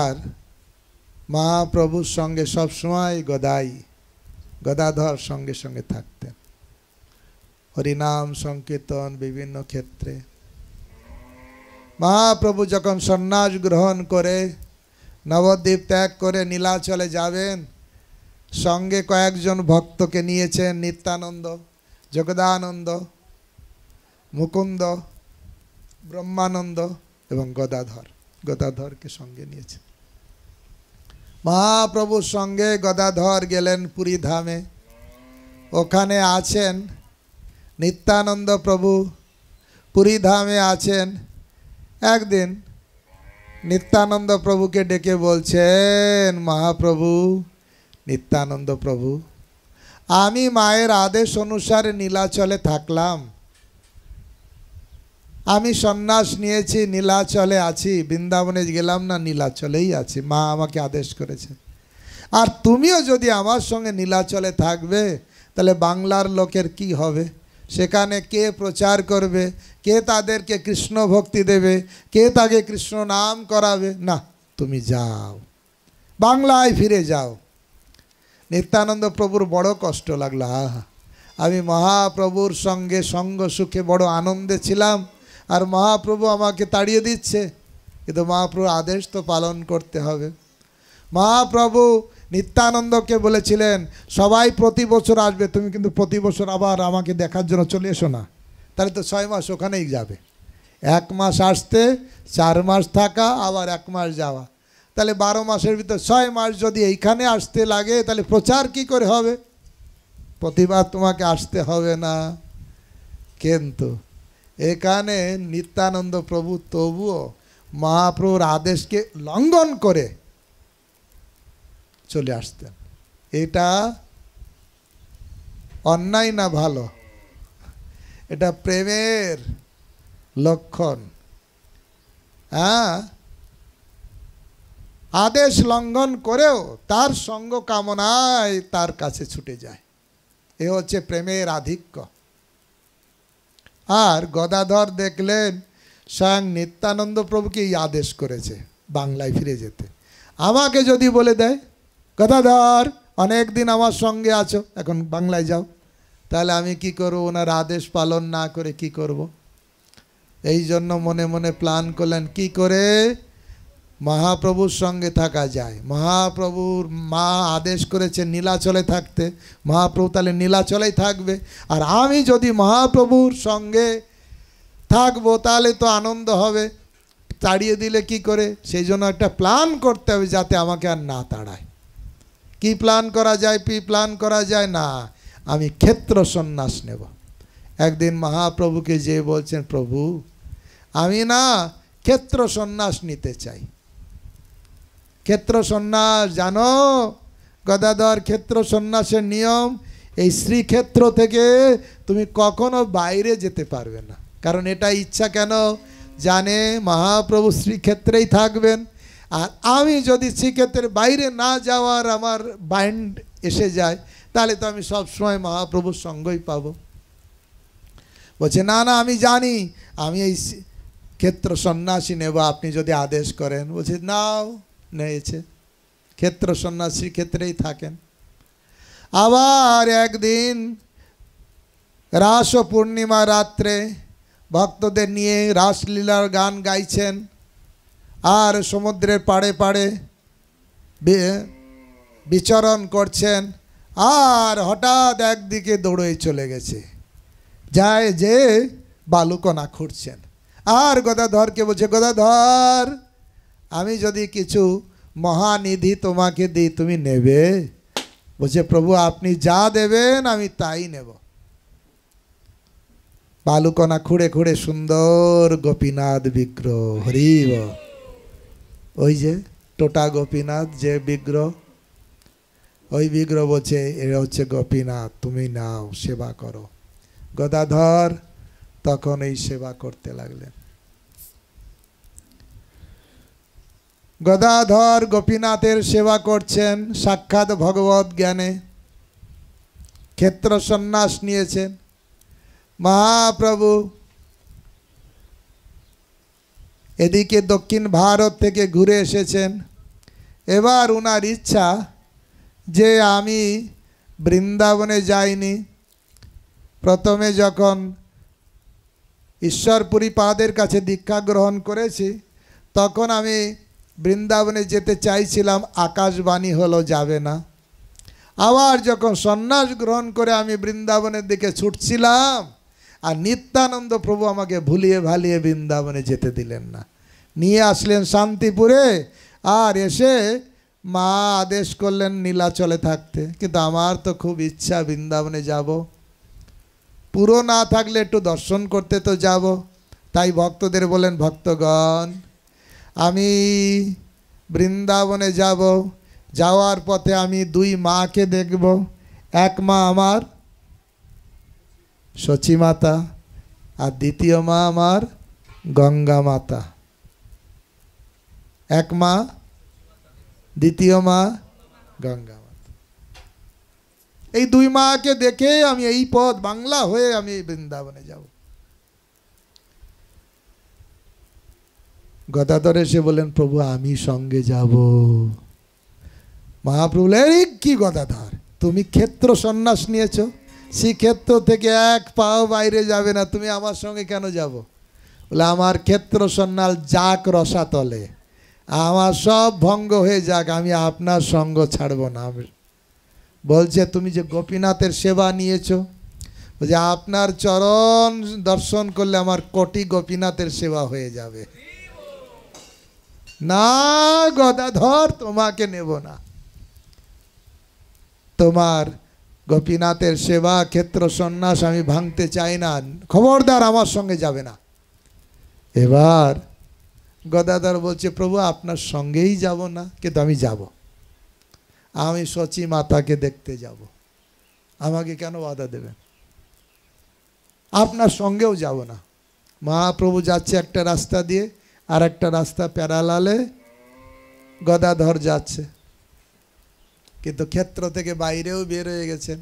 আর মহাপ্রভুর সঙ্গে সবসময় গদাই গদাধর সঙ্গে সঙ্গে থাকতেন হরিনাম সংকীর্তন বিভিন্ন ক্ষেত্রে মহাপ্রভু যখন সন্ন্যাস গ্রহণ করে নবদ্বীপ ত্যাগ করে নীলাচলে যাবেন সঙ্গে কয়েকজন ভক্তকে নিয়েছেন নিত্যানন্দ জগদানন্দ মুকুন্দ ব্রহ্মানন্দ এবং গদাধর গদাধরকে সঙ্গে নিয়েছেন মহাপ্রভুর সঙ্গে গদাধর গেলেন পুরী ধামে ওখানে আছেন নিত্যানন্দ প্রভু পুরী ধামে আছেন একদিন নিত্যানন্দ প্রভুকে ডেকে বলছেন মহাপ্রভু নিত্যানন্দ প্রভু আমি মায়ের আদেশ অনুসারে নীলাচলে থাকলাম আমি সন্ন্যাস নিয়েছি নীলাচলে আছি বৃন্দাবনে গেলাম না নীলাচলেই আছি মা আমাকে আদেশ করেছে আর তুমিও যদি আমার সঙ্গে নীলাচলে থাকবে তাহলে বাংলার লোকের কি হবে সেখানে কে প্রচার করবে কে তাদেরকে কৃষ্ণ ভক্তি দেবে কে তাকে কৃষ্ণ নাম করাবে না তুমি যাও বাংলায় ফিরে যাও নিত্যানন্দ প্রভুর বড় কষ্ট লাগলো আহা আমি মহাপ্রভুর সঙ্গে সঙ্গ সুখে বড় আনন্দে ছিলাম আর মহাপ্রভু আমাকে তাড়িয়ে দিচ্ছে কিন্তু মহাপ্রভুর আদেশ তো পালন করতে হবে মহাপ্রভু নিত্যানন্দকে বলেছিলেন সবাই প্রতি বছর আসবে তুমি কিন্তু প্রতি বছর আবার আমাকে দেখার জন্য চলে এসো না তাহলে তো ছয় মাস ওখানেই যাবে এক মাস আসতে চার মাস থাকা আবার এক মাস যাওয়া তাহলে বারো মাসের ভিতর ছয় মাস যদি এইখানে আসতে লাগে তাহলে প্রচার কি করে হবে প্রতিবার তোমাকে আসতে হবে না কিন্তু এখানে নিত্যানন্দ প্রভু তবুও মহাপ্রভুর আদেশকে লঙ্ঘন করে চলে আসতেন এটা অন্যায় না ভালো এটা প্রেমের লক্ষণ হ্যাঁ আদেশ লঙ্ঘন করেও তার সঙ্গ কামনায় তার কাছে ছুটে যায় এ হচ্ছে প্রেমের আধিক্য আর গদাধর দেখলেন স্বয়ং নিত্যানন্দ প্রভুকে এই আদেশ করেছে বাংলায় ফিরে যেতে আমাকে যদি বলে দেয় গদাধর অনেক দিন আমার সঙ্গে আছো এখন বাংলায় যাও তাহলে আমি কি করবো ওনার আদেশ পালন না করে কি করব। এই জন্য মনে মনে প্ল্যান করলেন কি করে মহাপ্রভুর সঙ্গে থাকা যায় মহাপ্রভুর মা আদেশ করেছে নীলাচলে থাকতে মহাপ্রভু তাহলে নীলাচলেই থাকবে আর আমি যদি মহাপ্রভুর সঙ্গে থাকবো তাহলে তো আনন্দ হবে তাড়িয়ে দিলে কি করে সেই জন্য একটা প্ল্যান করতে হবে যাতে আমাকে আর না তাড়ায় কি প্ল্যান করা যায় পি প্ল্যান করা যায় না আমি ক্ষেত্র সন্ন্যাস নেব একদিন মহাপ্রভুকে যে বলছেন প্রভু আমি না ক্ষেত্র সন্ন্যাস নিতে চাই ক্ষেত্র সন্ন্যাস জানো গদাধর ক্ষেত্র সন্ন্যাসের নিয়ম এই শ্রীক্ষেত্র থেকে তুমি কখনো বাইরে যেতে পারবে না কারণ এটা ইচ্ছা কেন জানে মহাপ্রভু শ্রীক্ষেত্রেই থাকবেন আর আমি যদি শ্রীক্ষেত্রের বাইরে না যাওয়ার আমার বাইন্ড এসে যায় তাহলে তো আমি সবসময় মহাপ্রভুর সঙ্গই পাব বলছে না না আমি জানি আমি এই ক্ষেত্র সন্ন্যাসী নেব আপনি যদি আদেশ করেন বলছে নাও নিয়েছে ক্ষেত্র সন্ন্যাসী ক্ষেত্রেই থাকেন আবার একদিন রাস ও পূর্ণিমা রাত্রে ভক্তদের নিয়ে রাসলীলার গান গাইছেন আর সমুদ্রের পাড়ে পাড়ে বিচরণ করছেন আর হঠাৎ একদিকে দৌড়ে চলে গেছে যায় যে বালুকণা খুঁড়ছেন আর গদাধরকে বলছে গদাধর আমি যদি কিছু মহানিধি তোমাকে দিই তুমি নেবে বলছে প্রভু আপনি যা দেবেন আমি তাই নেব বালুকণা খুঁড়ে খুঁড়ে সুন্দর গোপীনাথ বিগ্রহ হরিব ওই যে টোটা গোপীনাথ যে বিগ্রহ ওই বিগ্রহ বলছে এ হচ্ছে গোপীনাথ তুমি নাও সেবা করো গদাধর তখন এই সেবা করতে লাগলেন গদাধর গোপীনাথের সেবা করছেন সাক্ষাৎ ভগবত জ্ঞানে ক্ষেত্র সন্ন্যাস নিয়েছেন মহাপ্রভু এদিকে দক্ষিণ ভারত থেকে ঘুরে এসেছেন এবার ওনার ইচ্ছা যে আমি বৃন্দাবনে যাইনি প্রথমে যখন ঈশ্বরপুরী পাদের কাছে দীক্ষা গ্রহণ করেছি তখন আমি বৃন্দাবনে যেতে চাইছিলাম আকাশবাণী হলো যাবে না আবার যখন সন্ন্যাস গ্রহণ করে আমি বৃন্দাবনের দিকে ছুটছিলাম আর নিত্যানন্দ প্রভু আমাকে ভুলিয়ে ভালিয়ে বৃন্দাবনে যেতে দিলেন না নিয়ে আসলেন শান্তিপুরে আর এসে মা আদেশ করলেন নীলাচলে থাকতে কিন্তু আমার তো খুব ইচ্ছা বৃন্দাবনে যাব পুরো না থাকলে একটু দর্শন করতে তো যাব তাই ভক্তদের বলেন ভক্তগণ আমি বৃন্দাবনে যাব যাওয়ার পথে আমি দুই মাকে দেখব এক মা আমার শচীমাতা আর দ্বিতীয় মা আমার গঙ্গা মাতা এক মা দ্বিতীয় মা গঙ্গা মাতা এই দুই মাকে দেখে আমি এই পথ বাংলা হয়ে আমি বৃন্দাবনে যাব গদাধর এসে বলেন প্রভু আমি সঙ্গে যাব মহাপ্রভু কি গদাধর তুমি ক্ষেত্র সন্ন্যাস নিয়েছো শ্রীক্ষেত্র থেকে এক পাও বাইরে যাবে না তুমি আমার সঙ্গে কেন যাব বলে আমার ক্ষেত্র সন্ন্যাল যাক রসাতলে আমার সব ভঙ্গ হয়ে যাক আমি আপনার সঙ্গ ছাড়ব না বলছে তুমি যে গোপীনাথের সেবা নিয়েছো যে আপনার চরণ দর্শন করলে আমার কোটি গোপীনাথের সেবা হয়ে যাবে না গদাধর তোমাকে নেব না তোমার গোপীনাথের সেবা ক্ষেত্র সন্ন্যাস আমি ভাঙতে চাই না খবরদার আমার সঙ্গে যাবে না এবার গদাধর বলছে প্রভু আপনার সঙ্গেই যাব না কিন্তু আমি যাব আমি সচি মাতাকে দেখতে যাব আমাকে কেন বাধা দেবেন আপনার সঙ্গেও যাব না মহাপ্রভু যাচ্ছে একটা রাস্তা দিয়ে আর একটা রাস্তা প্যারালালে গদাধর যাচ্ছে কিন্তু ক্ষেত্র থেকে বাইরেও বের হয়ে গেছেন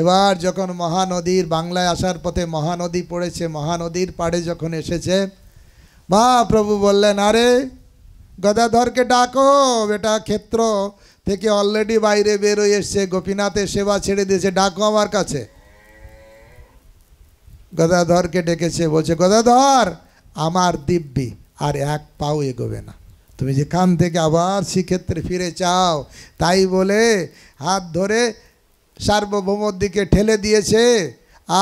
এবার যখন মহানদীর বাংলায় আসার পথে মহানদী পড়েছে মহানদীর পাড়ে যখন এসেছে প্রভু বললেন আরে গদাধরকে ডাকো বেটা ক্ষেত্র থেকে অলরেডি বাইরে বের হয়ে এসছে গোপীনাথের সেবা ছেড়ে দিয়েছে ডাকো আমার কাছে গদাধরকে ডেকেছে বলছে গদাধর আমার দিব্যি আর এক পাও এগোবে না তুমি যেখান থেকে আবার শ্রীক্ষেত্রে ফিরে চাও তাই বলে হাত ধরে সার্বভৌমর দিকে ঠেলে দিয়েছে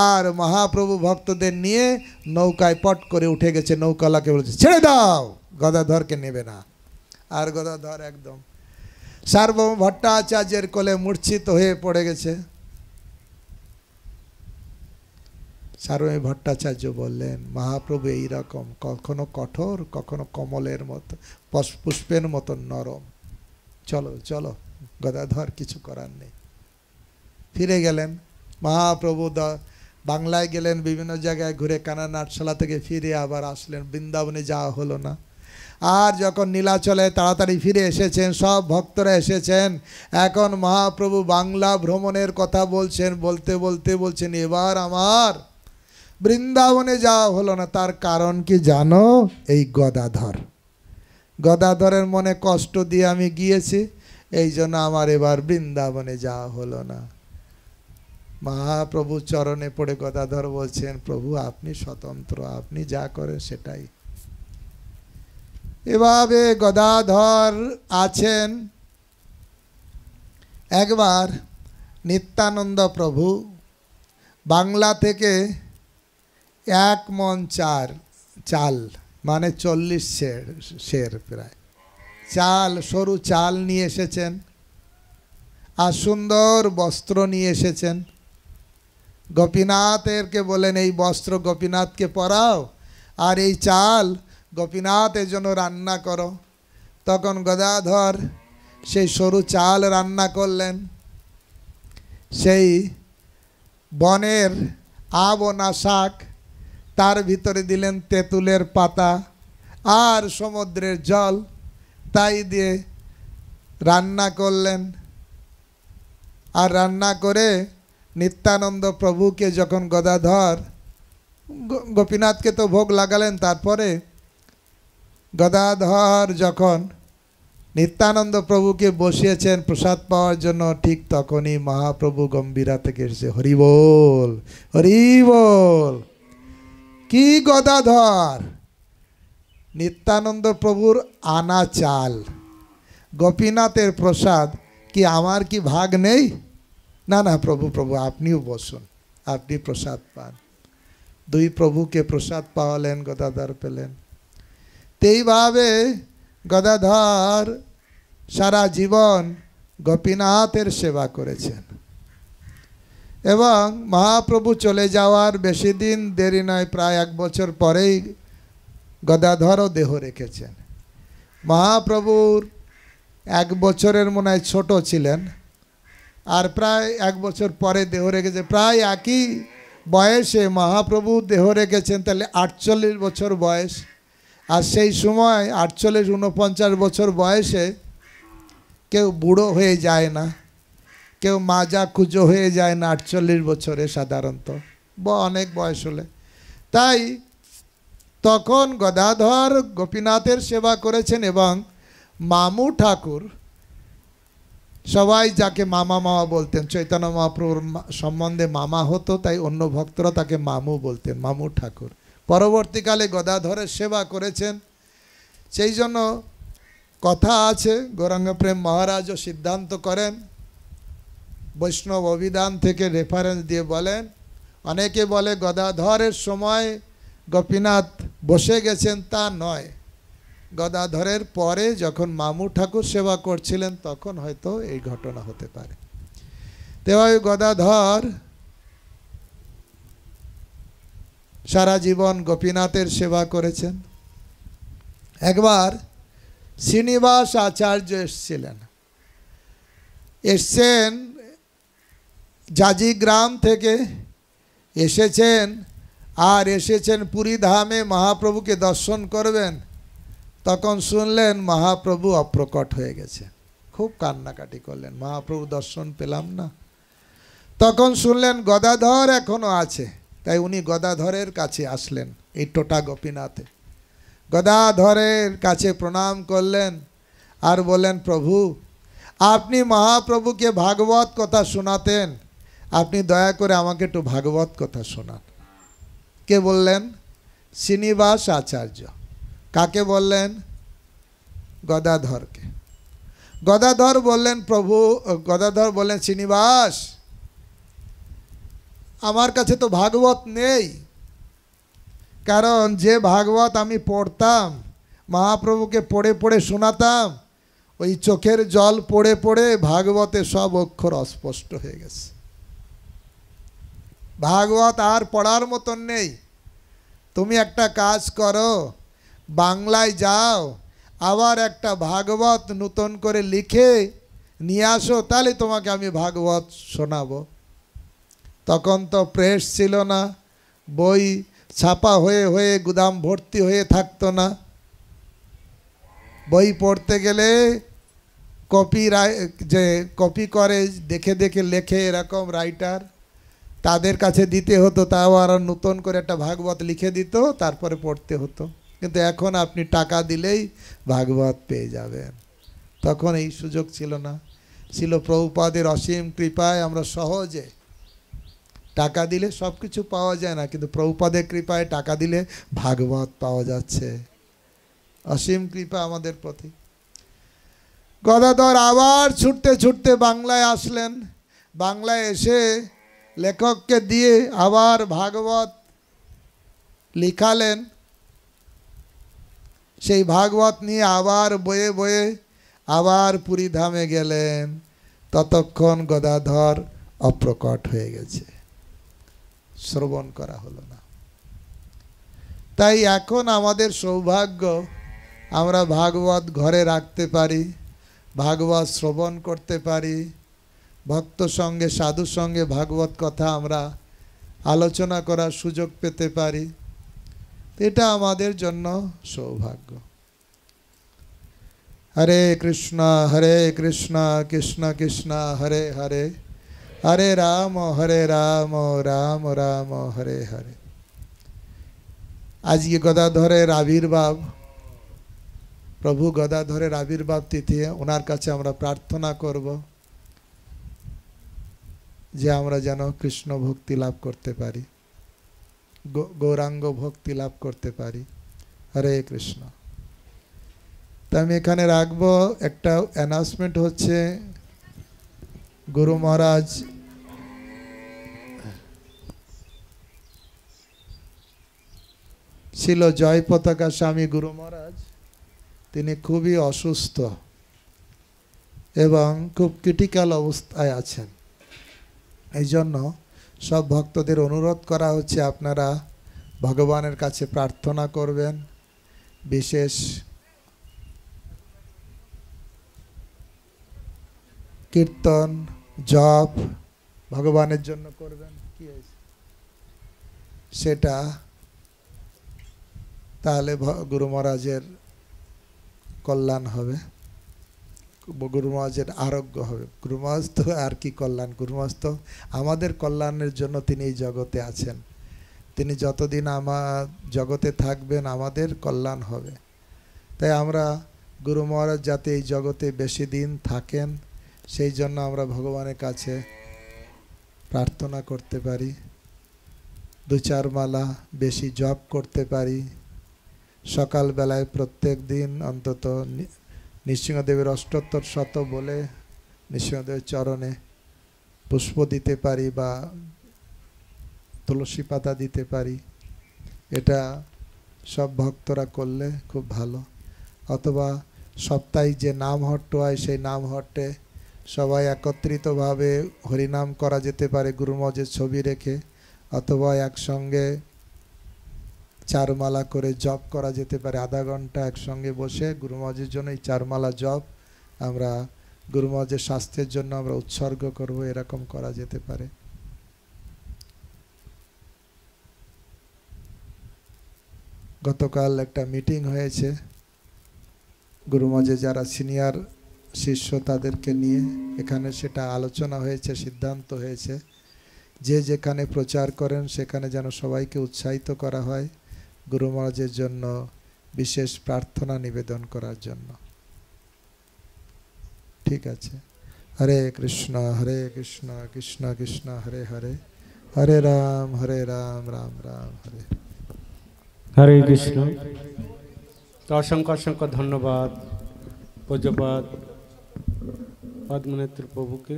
আর মহাপ্রভু ভক্তদের নিয়ে নৌকায় পট করে উঠে গেছে নৌকালাকে বলেছে ছেড়ে দাও গদাধরকে নেবে না আর গদাধর একদম সার্বভৌম ভট্টাচার্যের কোলে মূর্ছিত হয়ে পড়ে গেছে সারমী ভট্টাচার্য বললেন মহাপ্রভু এইরকম কখনো কঠোর কখনো কমলের মতো পুষ্পের মতো নরম চলো চলো গদাধর কিছু করার নেই ফিরে গেলেন মহাপ্রভু বাংলায় গেলেন বিভিন্ন জায়গায় ঘুরে কানা নাটশালা থেকে ফিরে আবার আসলেন বৃন্দাবনে যাওয়া হলো না আর যখন নীলাচলে তাড়াতাড়ি ফিরে এসেছেন সব ভক্তরা এসেছেন এখন মহাপ্রভু বাংলা ভ্রমণের কথা বলছেন বলতে বলতে বলছেন এবার আমার বৃন্দাবনে যাওয়া হলো না তার কারণ কি জানো এই গদাধর গদাধরের মনে কষ্ট দিয়ে আমি গিয়েছি এই জন্য আমার এবার বৃন্দাবনে যাওয়া হলো না মহাপ্রভু চরণে পড়ে গদাধর বলছেন প্রভু আপনি স্বতন্ত্র আপনি যা করেন সেটাই এভাবে গদাধর আছেন একবার নিত্যানন্দ প্রভু বাংলা থেকে এক মন চার চাল মানে চল্লিশ শের শের প্রায় চাল সরু চাল নিয়ে এসেছেন আর সুন্দর বস্ত্র নিয়ে এসেছেন গোপীনাথেরকে বলেন এই বস্ত্র গোপীনাথকে পরাও আর এই চাল গোপীনাথের জন্য রান্না করো তখন গদাধর সেই সরু চাল রান্না করলেন সেই বনের আব না শাক তার ভিতরে দিলেন তেঁতুলের পাতা আর সমুদ্রের জল তাই দিয়ে রান্না করলেন আর রান্না করে নিত্যানন্দ প্রভুকে যখন গদাধর গোপীনাথকে তো ভোগ লাগালেন তারপরে গদাধর যখন নিত্যানন্দ প্রভুকে বসিয়েছেন প্রসাদ পাওয়ার জন্য ঠিক তখনই মহাপ্রভু গম্ভীরা থেকে এসেছে হরিবোল হরিবোল কি গদাধর নিত্যানন্দ প্রভুর আনা চাল গোপীনাথের প্রসাদ কি আমার কি ভাগ নেই না না প্রভু প্রভু আপনিও বসুন আপনি প্রসাদ পান দুই প্রভুকে প্রসাদ পাওয়ালেন গদাধর পেলেন তেইভাবে গদাধর সারা জীবন গোপীনাথের সেবা করেছেন এবং মহাপ্রভু চলে যাওয়ার বেশি দিন দেরি নয় প্রায় এক বছর পরেই গদাধরও দেহ রেখেছেন মহাপ্রভুর এক বছরের মনে হয় ছোটো ছিলেন আর প্রায় এক বছর পরে দেহ রেখেছে প্রায় একই বয়সে মহাপ্রভু দেহ রেখেছেন তাহলে আটচল্লিশ বছর বয়স আর সেই সময় আটচল্লিশ উনপঞ্চাশ বছর বয়সে কেউ বুড়ো হয়ে যায় না কেউ মাজা কুজো হয়ে যায় না আটচল্লিশ বছরে সাধারণত ব অনেক বয়স হলে তাই তখন গদাধর গোপীনাথের সেবা করেছেন এবং মামু ঠাকুর সবাই যাকে মামা মামা বলতেন চৈতন্য মহাপ্রভুর সম্বন্ধে মামা হতো তাই অন্য ভক্তরা তাকে মামু বলতেন মামু ঠাকুর পরবর্তীকালে গদাধরের সেবা করেছেন সেই জন্য কথা আছে গৌরাঙ্গপ্রেম মহারাজও সিদ্ধান্ত করেন বৈষ্ণব অভিধান থেকে রেফারেন্স দিয়ে বলেন অনেকে বলে গদাধরের সময় গোপীনাথ বসে গেছেন তা নয় গদাধরের পরে যখন মামু ঠাকুর সেবা করছিলেন তখন হয়তো এই ঘটনা হতে পারে তেভাবে গদাধর সারা জীবন গোপীনাথের সেবা করেছেন একবার শ্রীনিবাস আচার্য এসছিলেন এসছেন জাজি গ্রাম থেকে এসেছেন আর এসেছেন পুরী ধামে মহাপ্রভুকে দর্শন করবেন তখন শুনলেন মহাপ্রভু অপ্রকট হয়ে গেছে খুব কান্নাকাটি করলেন মহাপ্রভু দর্শন পেলাম না তখন শুনলেন গদাধর এখনও আছে তাই উনি গদাধরের কাছে আসলেন এই টোটা গোপীনাথে গদাধরের কাছে প্রণাম করলেন আর বলেন প্রভু আপনি মহাপ্রভুকে ভাগবত কথা শোনাতেন আপনি দয়া করে আমাকে একটু ভাগবত কথা শোনান কে বললেন শ্রীনিবাস আচার্য কাকে বললেন গদাধরকে গদাধর বললেন প্রভু গদাধর বললেন শ্রীনিবাস আমার কাছে তো ভাগবত নেই কারণ যে ভাগবত আমি পড়তাম মহাপ্রভুকে পড়ে পড়ে শোনাতাম ওই চোখের জল পড়ে পড়ে ভাগবতে সব অক্ষর অস্পষ্ট হয়ে গেছে ভাগবত আর পড়ার মতন নেই তুমি একটা কাজ করো বাংলায় যাও আবার একটা ভাগবত নূতন করে লিখে নিয়ে আসো তাহলে তোমাকে আমি ভাগবত শোনাবো তখন তো প্রেস ছিল না বই ছাপা হয়ে হয়ে গুদাম ভর্তি হয়ে থাকতো না বই পড়তে গেলে কপি রাই যে কপি করে দেখে দেখে লেখে এরকম রাইটার তাদের কাছে দিতে হতো তাও আর নতুন করে একটা ভাগবত লিখে দিত তারপরে পড়তে হতো কিন্তু এখন আপনি টাকা দিলেই ভাগবত পেয়ে যাবেন তখন এই সুযোগ ছিল না ছিল প্রভুপাদের অসীম কৃপায় আমরা সহজে টাকা দিলে সব কিছু পাওয়া যায় না কিন্তু প্রভুপাদের কৃপায় টাকা দিলে ভাগবত পাওয়া যাচ্ছে অসীম কৃপা আমাদের প্রতি গদাধর আবার ছুটতে ছুটতে বাংলায় আসলেন বাংলায় এসে লেখককে দিয়ে আবার ভাগবত লিখালেন সেই ভাগবত নিয়ে আবার বয়ে বয়ে আবার পুরীধামে গেলেন ততক্ষণ গদাধর অপ্রকট হয়ে গেছে শ্রবণ করা হলো না তাই এখন আমাদের সৌভাগ্য আমরা ভাগবত ঘরে রাখতে পারি ভাগবত শ্রবণ করতে পারি ভক্ত সঙ্গে সাধুর সঙ্গে ভাগবত কথা আমরা আলোচনা করার সুযোগ পেতে পারি এটা আমাদের জন্য সৌভাগ্য হরে কৃষ্ণ হরে কৃষ্ণ কৃষ্ণ কৃষ্ণ হরে হরে হরে রাম হরে রাম রাম রাম হরে হরে আজকে গদাধরের আবির্ভাব প্রভু গদাধরের আবির্ভাব তিথি ওনার কাছে আমরা প্রার্থনা করবো যে আমরা যেন কৃষ্ণ ভক্তি লাভ করতে পারি গৌরাঙ্গ ভক্তি লাভ করতে পারি হরে কৃষ্ণ তা আমি এখানে রাখবো একটা অ্যানাউন্সমেন্ট হচ্ছে গুরু মহারাজ ছিল জয় পতাকা স্বামী গুরু মহারাজ তিনি খুবই অসুস্থ এবং খুব ক্রিটিক্যাল অবস্থায় আছেন এই জন্য সব ভক্তদের অনুরোধ করা হচ্ছে আপনারা ভগবানের কাছে প্রার্থনা করবেন বিশেষ কীর্তন জপ ভগবানের জন্য করবেন কি হয়েছে সেটা তাহলে গুরু মহারাজের কল্যাণ হবে গরু আরোগ্য হবে গরু তো আর কি কল্যাণ গরু তো আমাদের কল্যাণের জন্য তিনি এই জগতে আছেন তিনি যতদিন আমার জগতে থাকবেন আমাদের কল্যাণ হবে তাই আমরা গুরু মহারাজ যাতে এই জগতে বেশি দিন থাকেন সেই জন্য আমরা ভগবানের কাছে প্রার্থনা করতে পারি দু চার মালা বেশি জপ করতে পারি সকালবেলায় প্রত্যেক দিন অন্তত নৃসিংহদেবের অষ্টোত্তর শত বলে নৃসিংহদেবের চরণে পুষ্প দিতে পারি বা তুলসী পাতা দিতে পারি এটা সব ভক্তরা করলে খুব ভালো অথবা সপ্তাহে যে নাম হট্ট হয় সেই নাম হট্টে সবাই একত্রিতভাবে হরিনাম করা যেতে পারে গুরুমজের ছবি রেখে অথবা একসঙ্গে চারমালা করে জব করা যেতে পারে আধা ঘন্টা একসঙ্গে বসে গুরুমজের জন্য এই চারমালা জব আমরা গুরুমজের স্বাস্থ্যের জন্য আমরা উৎসর্গ করব এরকম করা যেতে পারে গতকাল একটা মিটিং হয়েছে গুরুমজে যারা সিনিয়র শিষ্য তাদেরকে নিয়ে এখানে সেটা আলোচনা হয়েছে সিদ্ধান্ত হয়েছে যে যেখানে প্রচার করেন সেখানে যেন সবাইকে উৎসাহিত করা হয় গুরু মহারাজের জন্য বিশেষ প্রার্থনা নিবেদন করার জন্য ঠিক আছে হরে কৃষ্ণ হরে কৃষ্ণ কৃষ্ণ কৃষ্ণ হরে হরে হরে রাম হরে রাম রাম রাম হরে হরে কৃষ্ণ তো অসংখ্য অসংখ্য ধন্যবাদ পূজ্যপাত পদ্মনেত্র প্রভুকে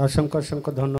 असंख्य असंख्य धन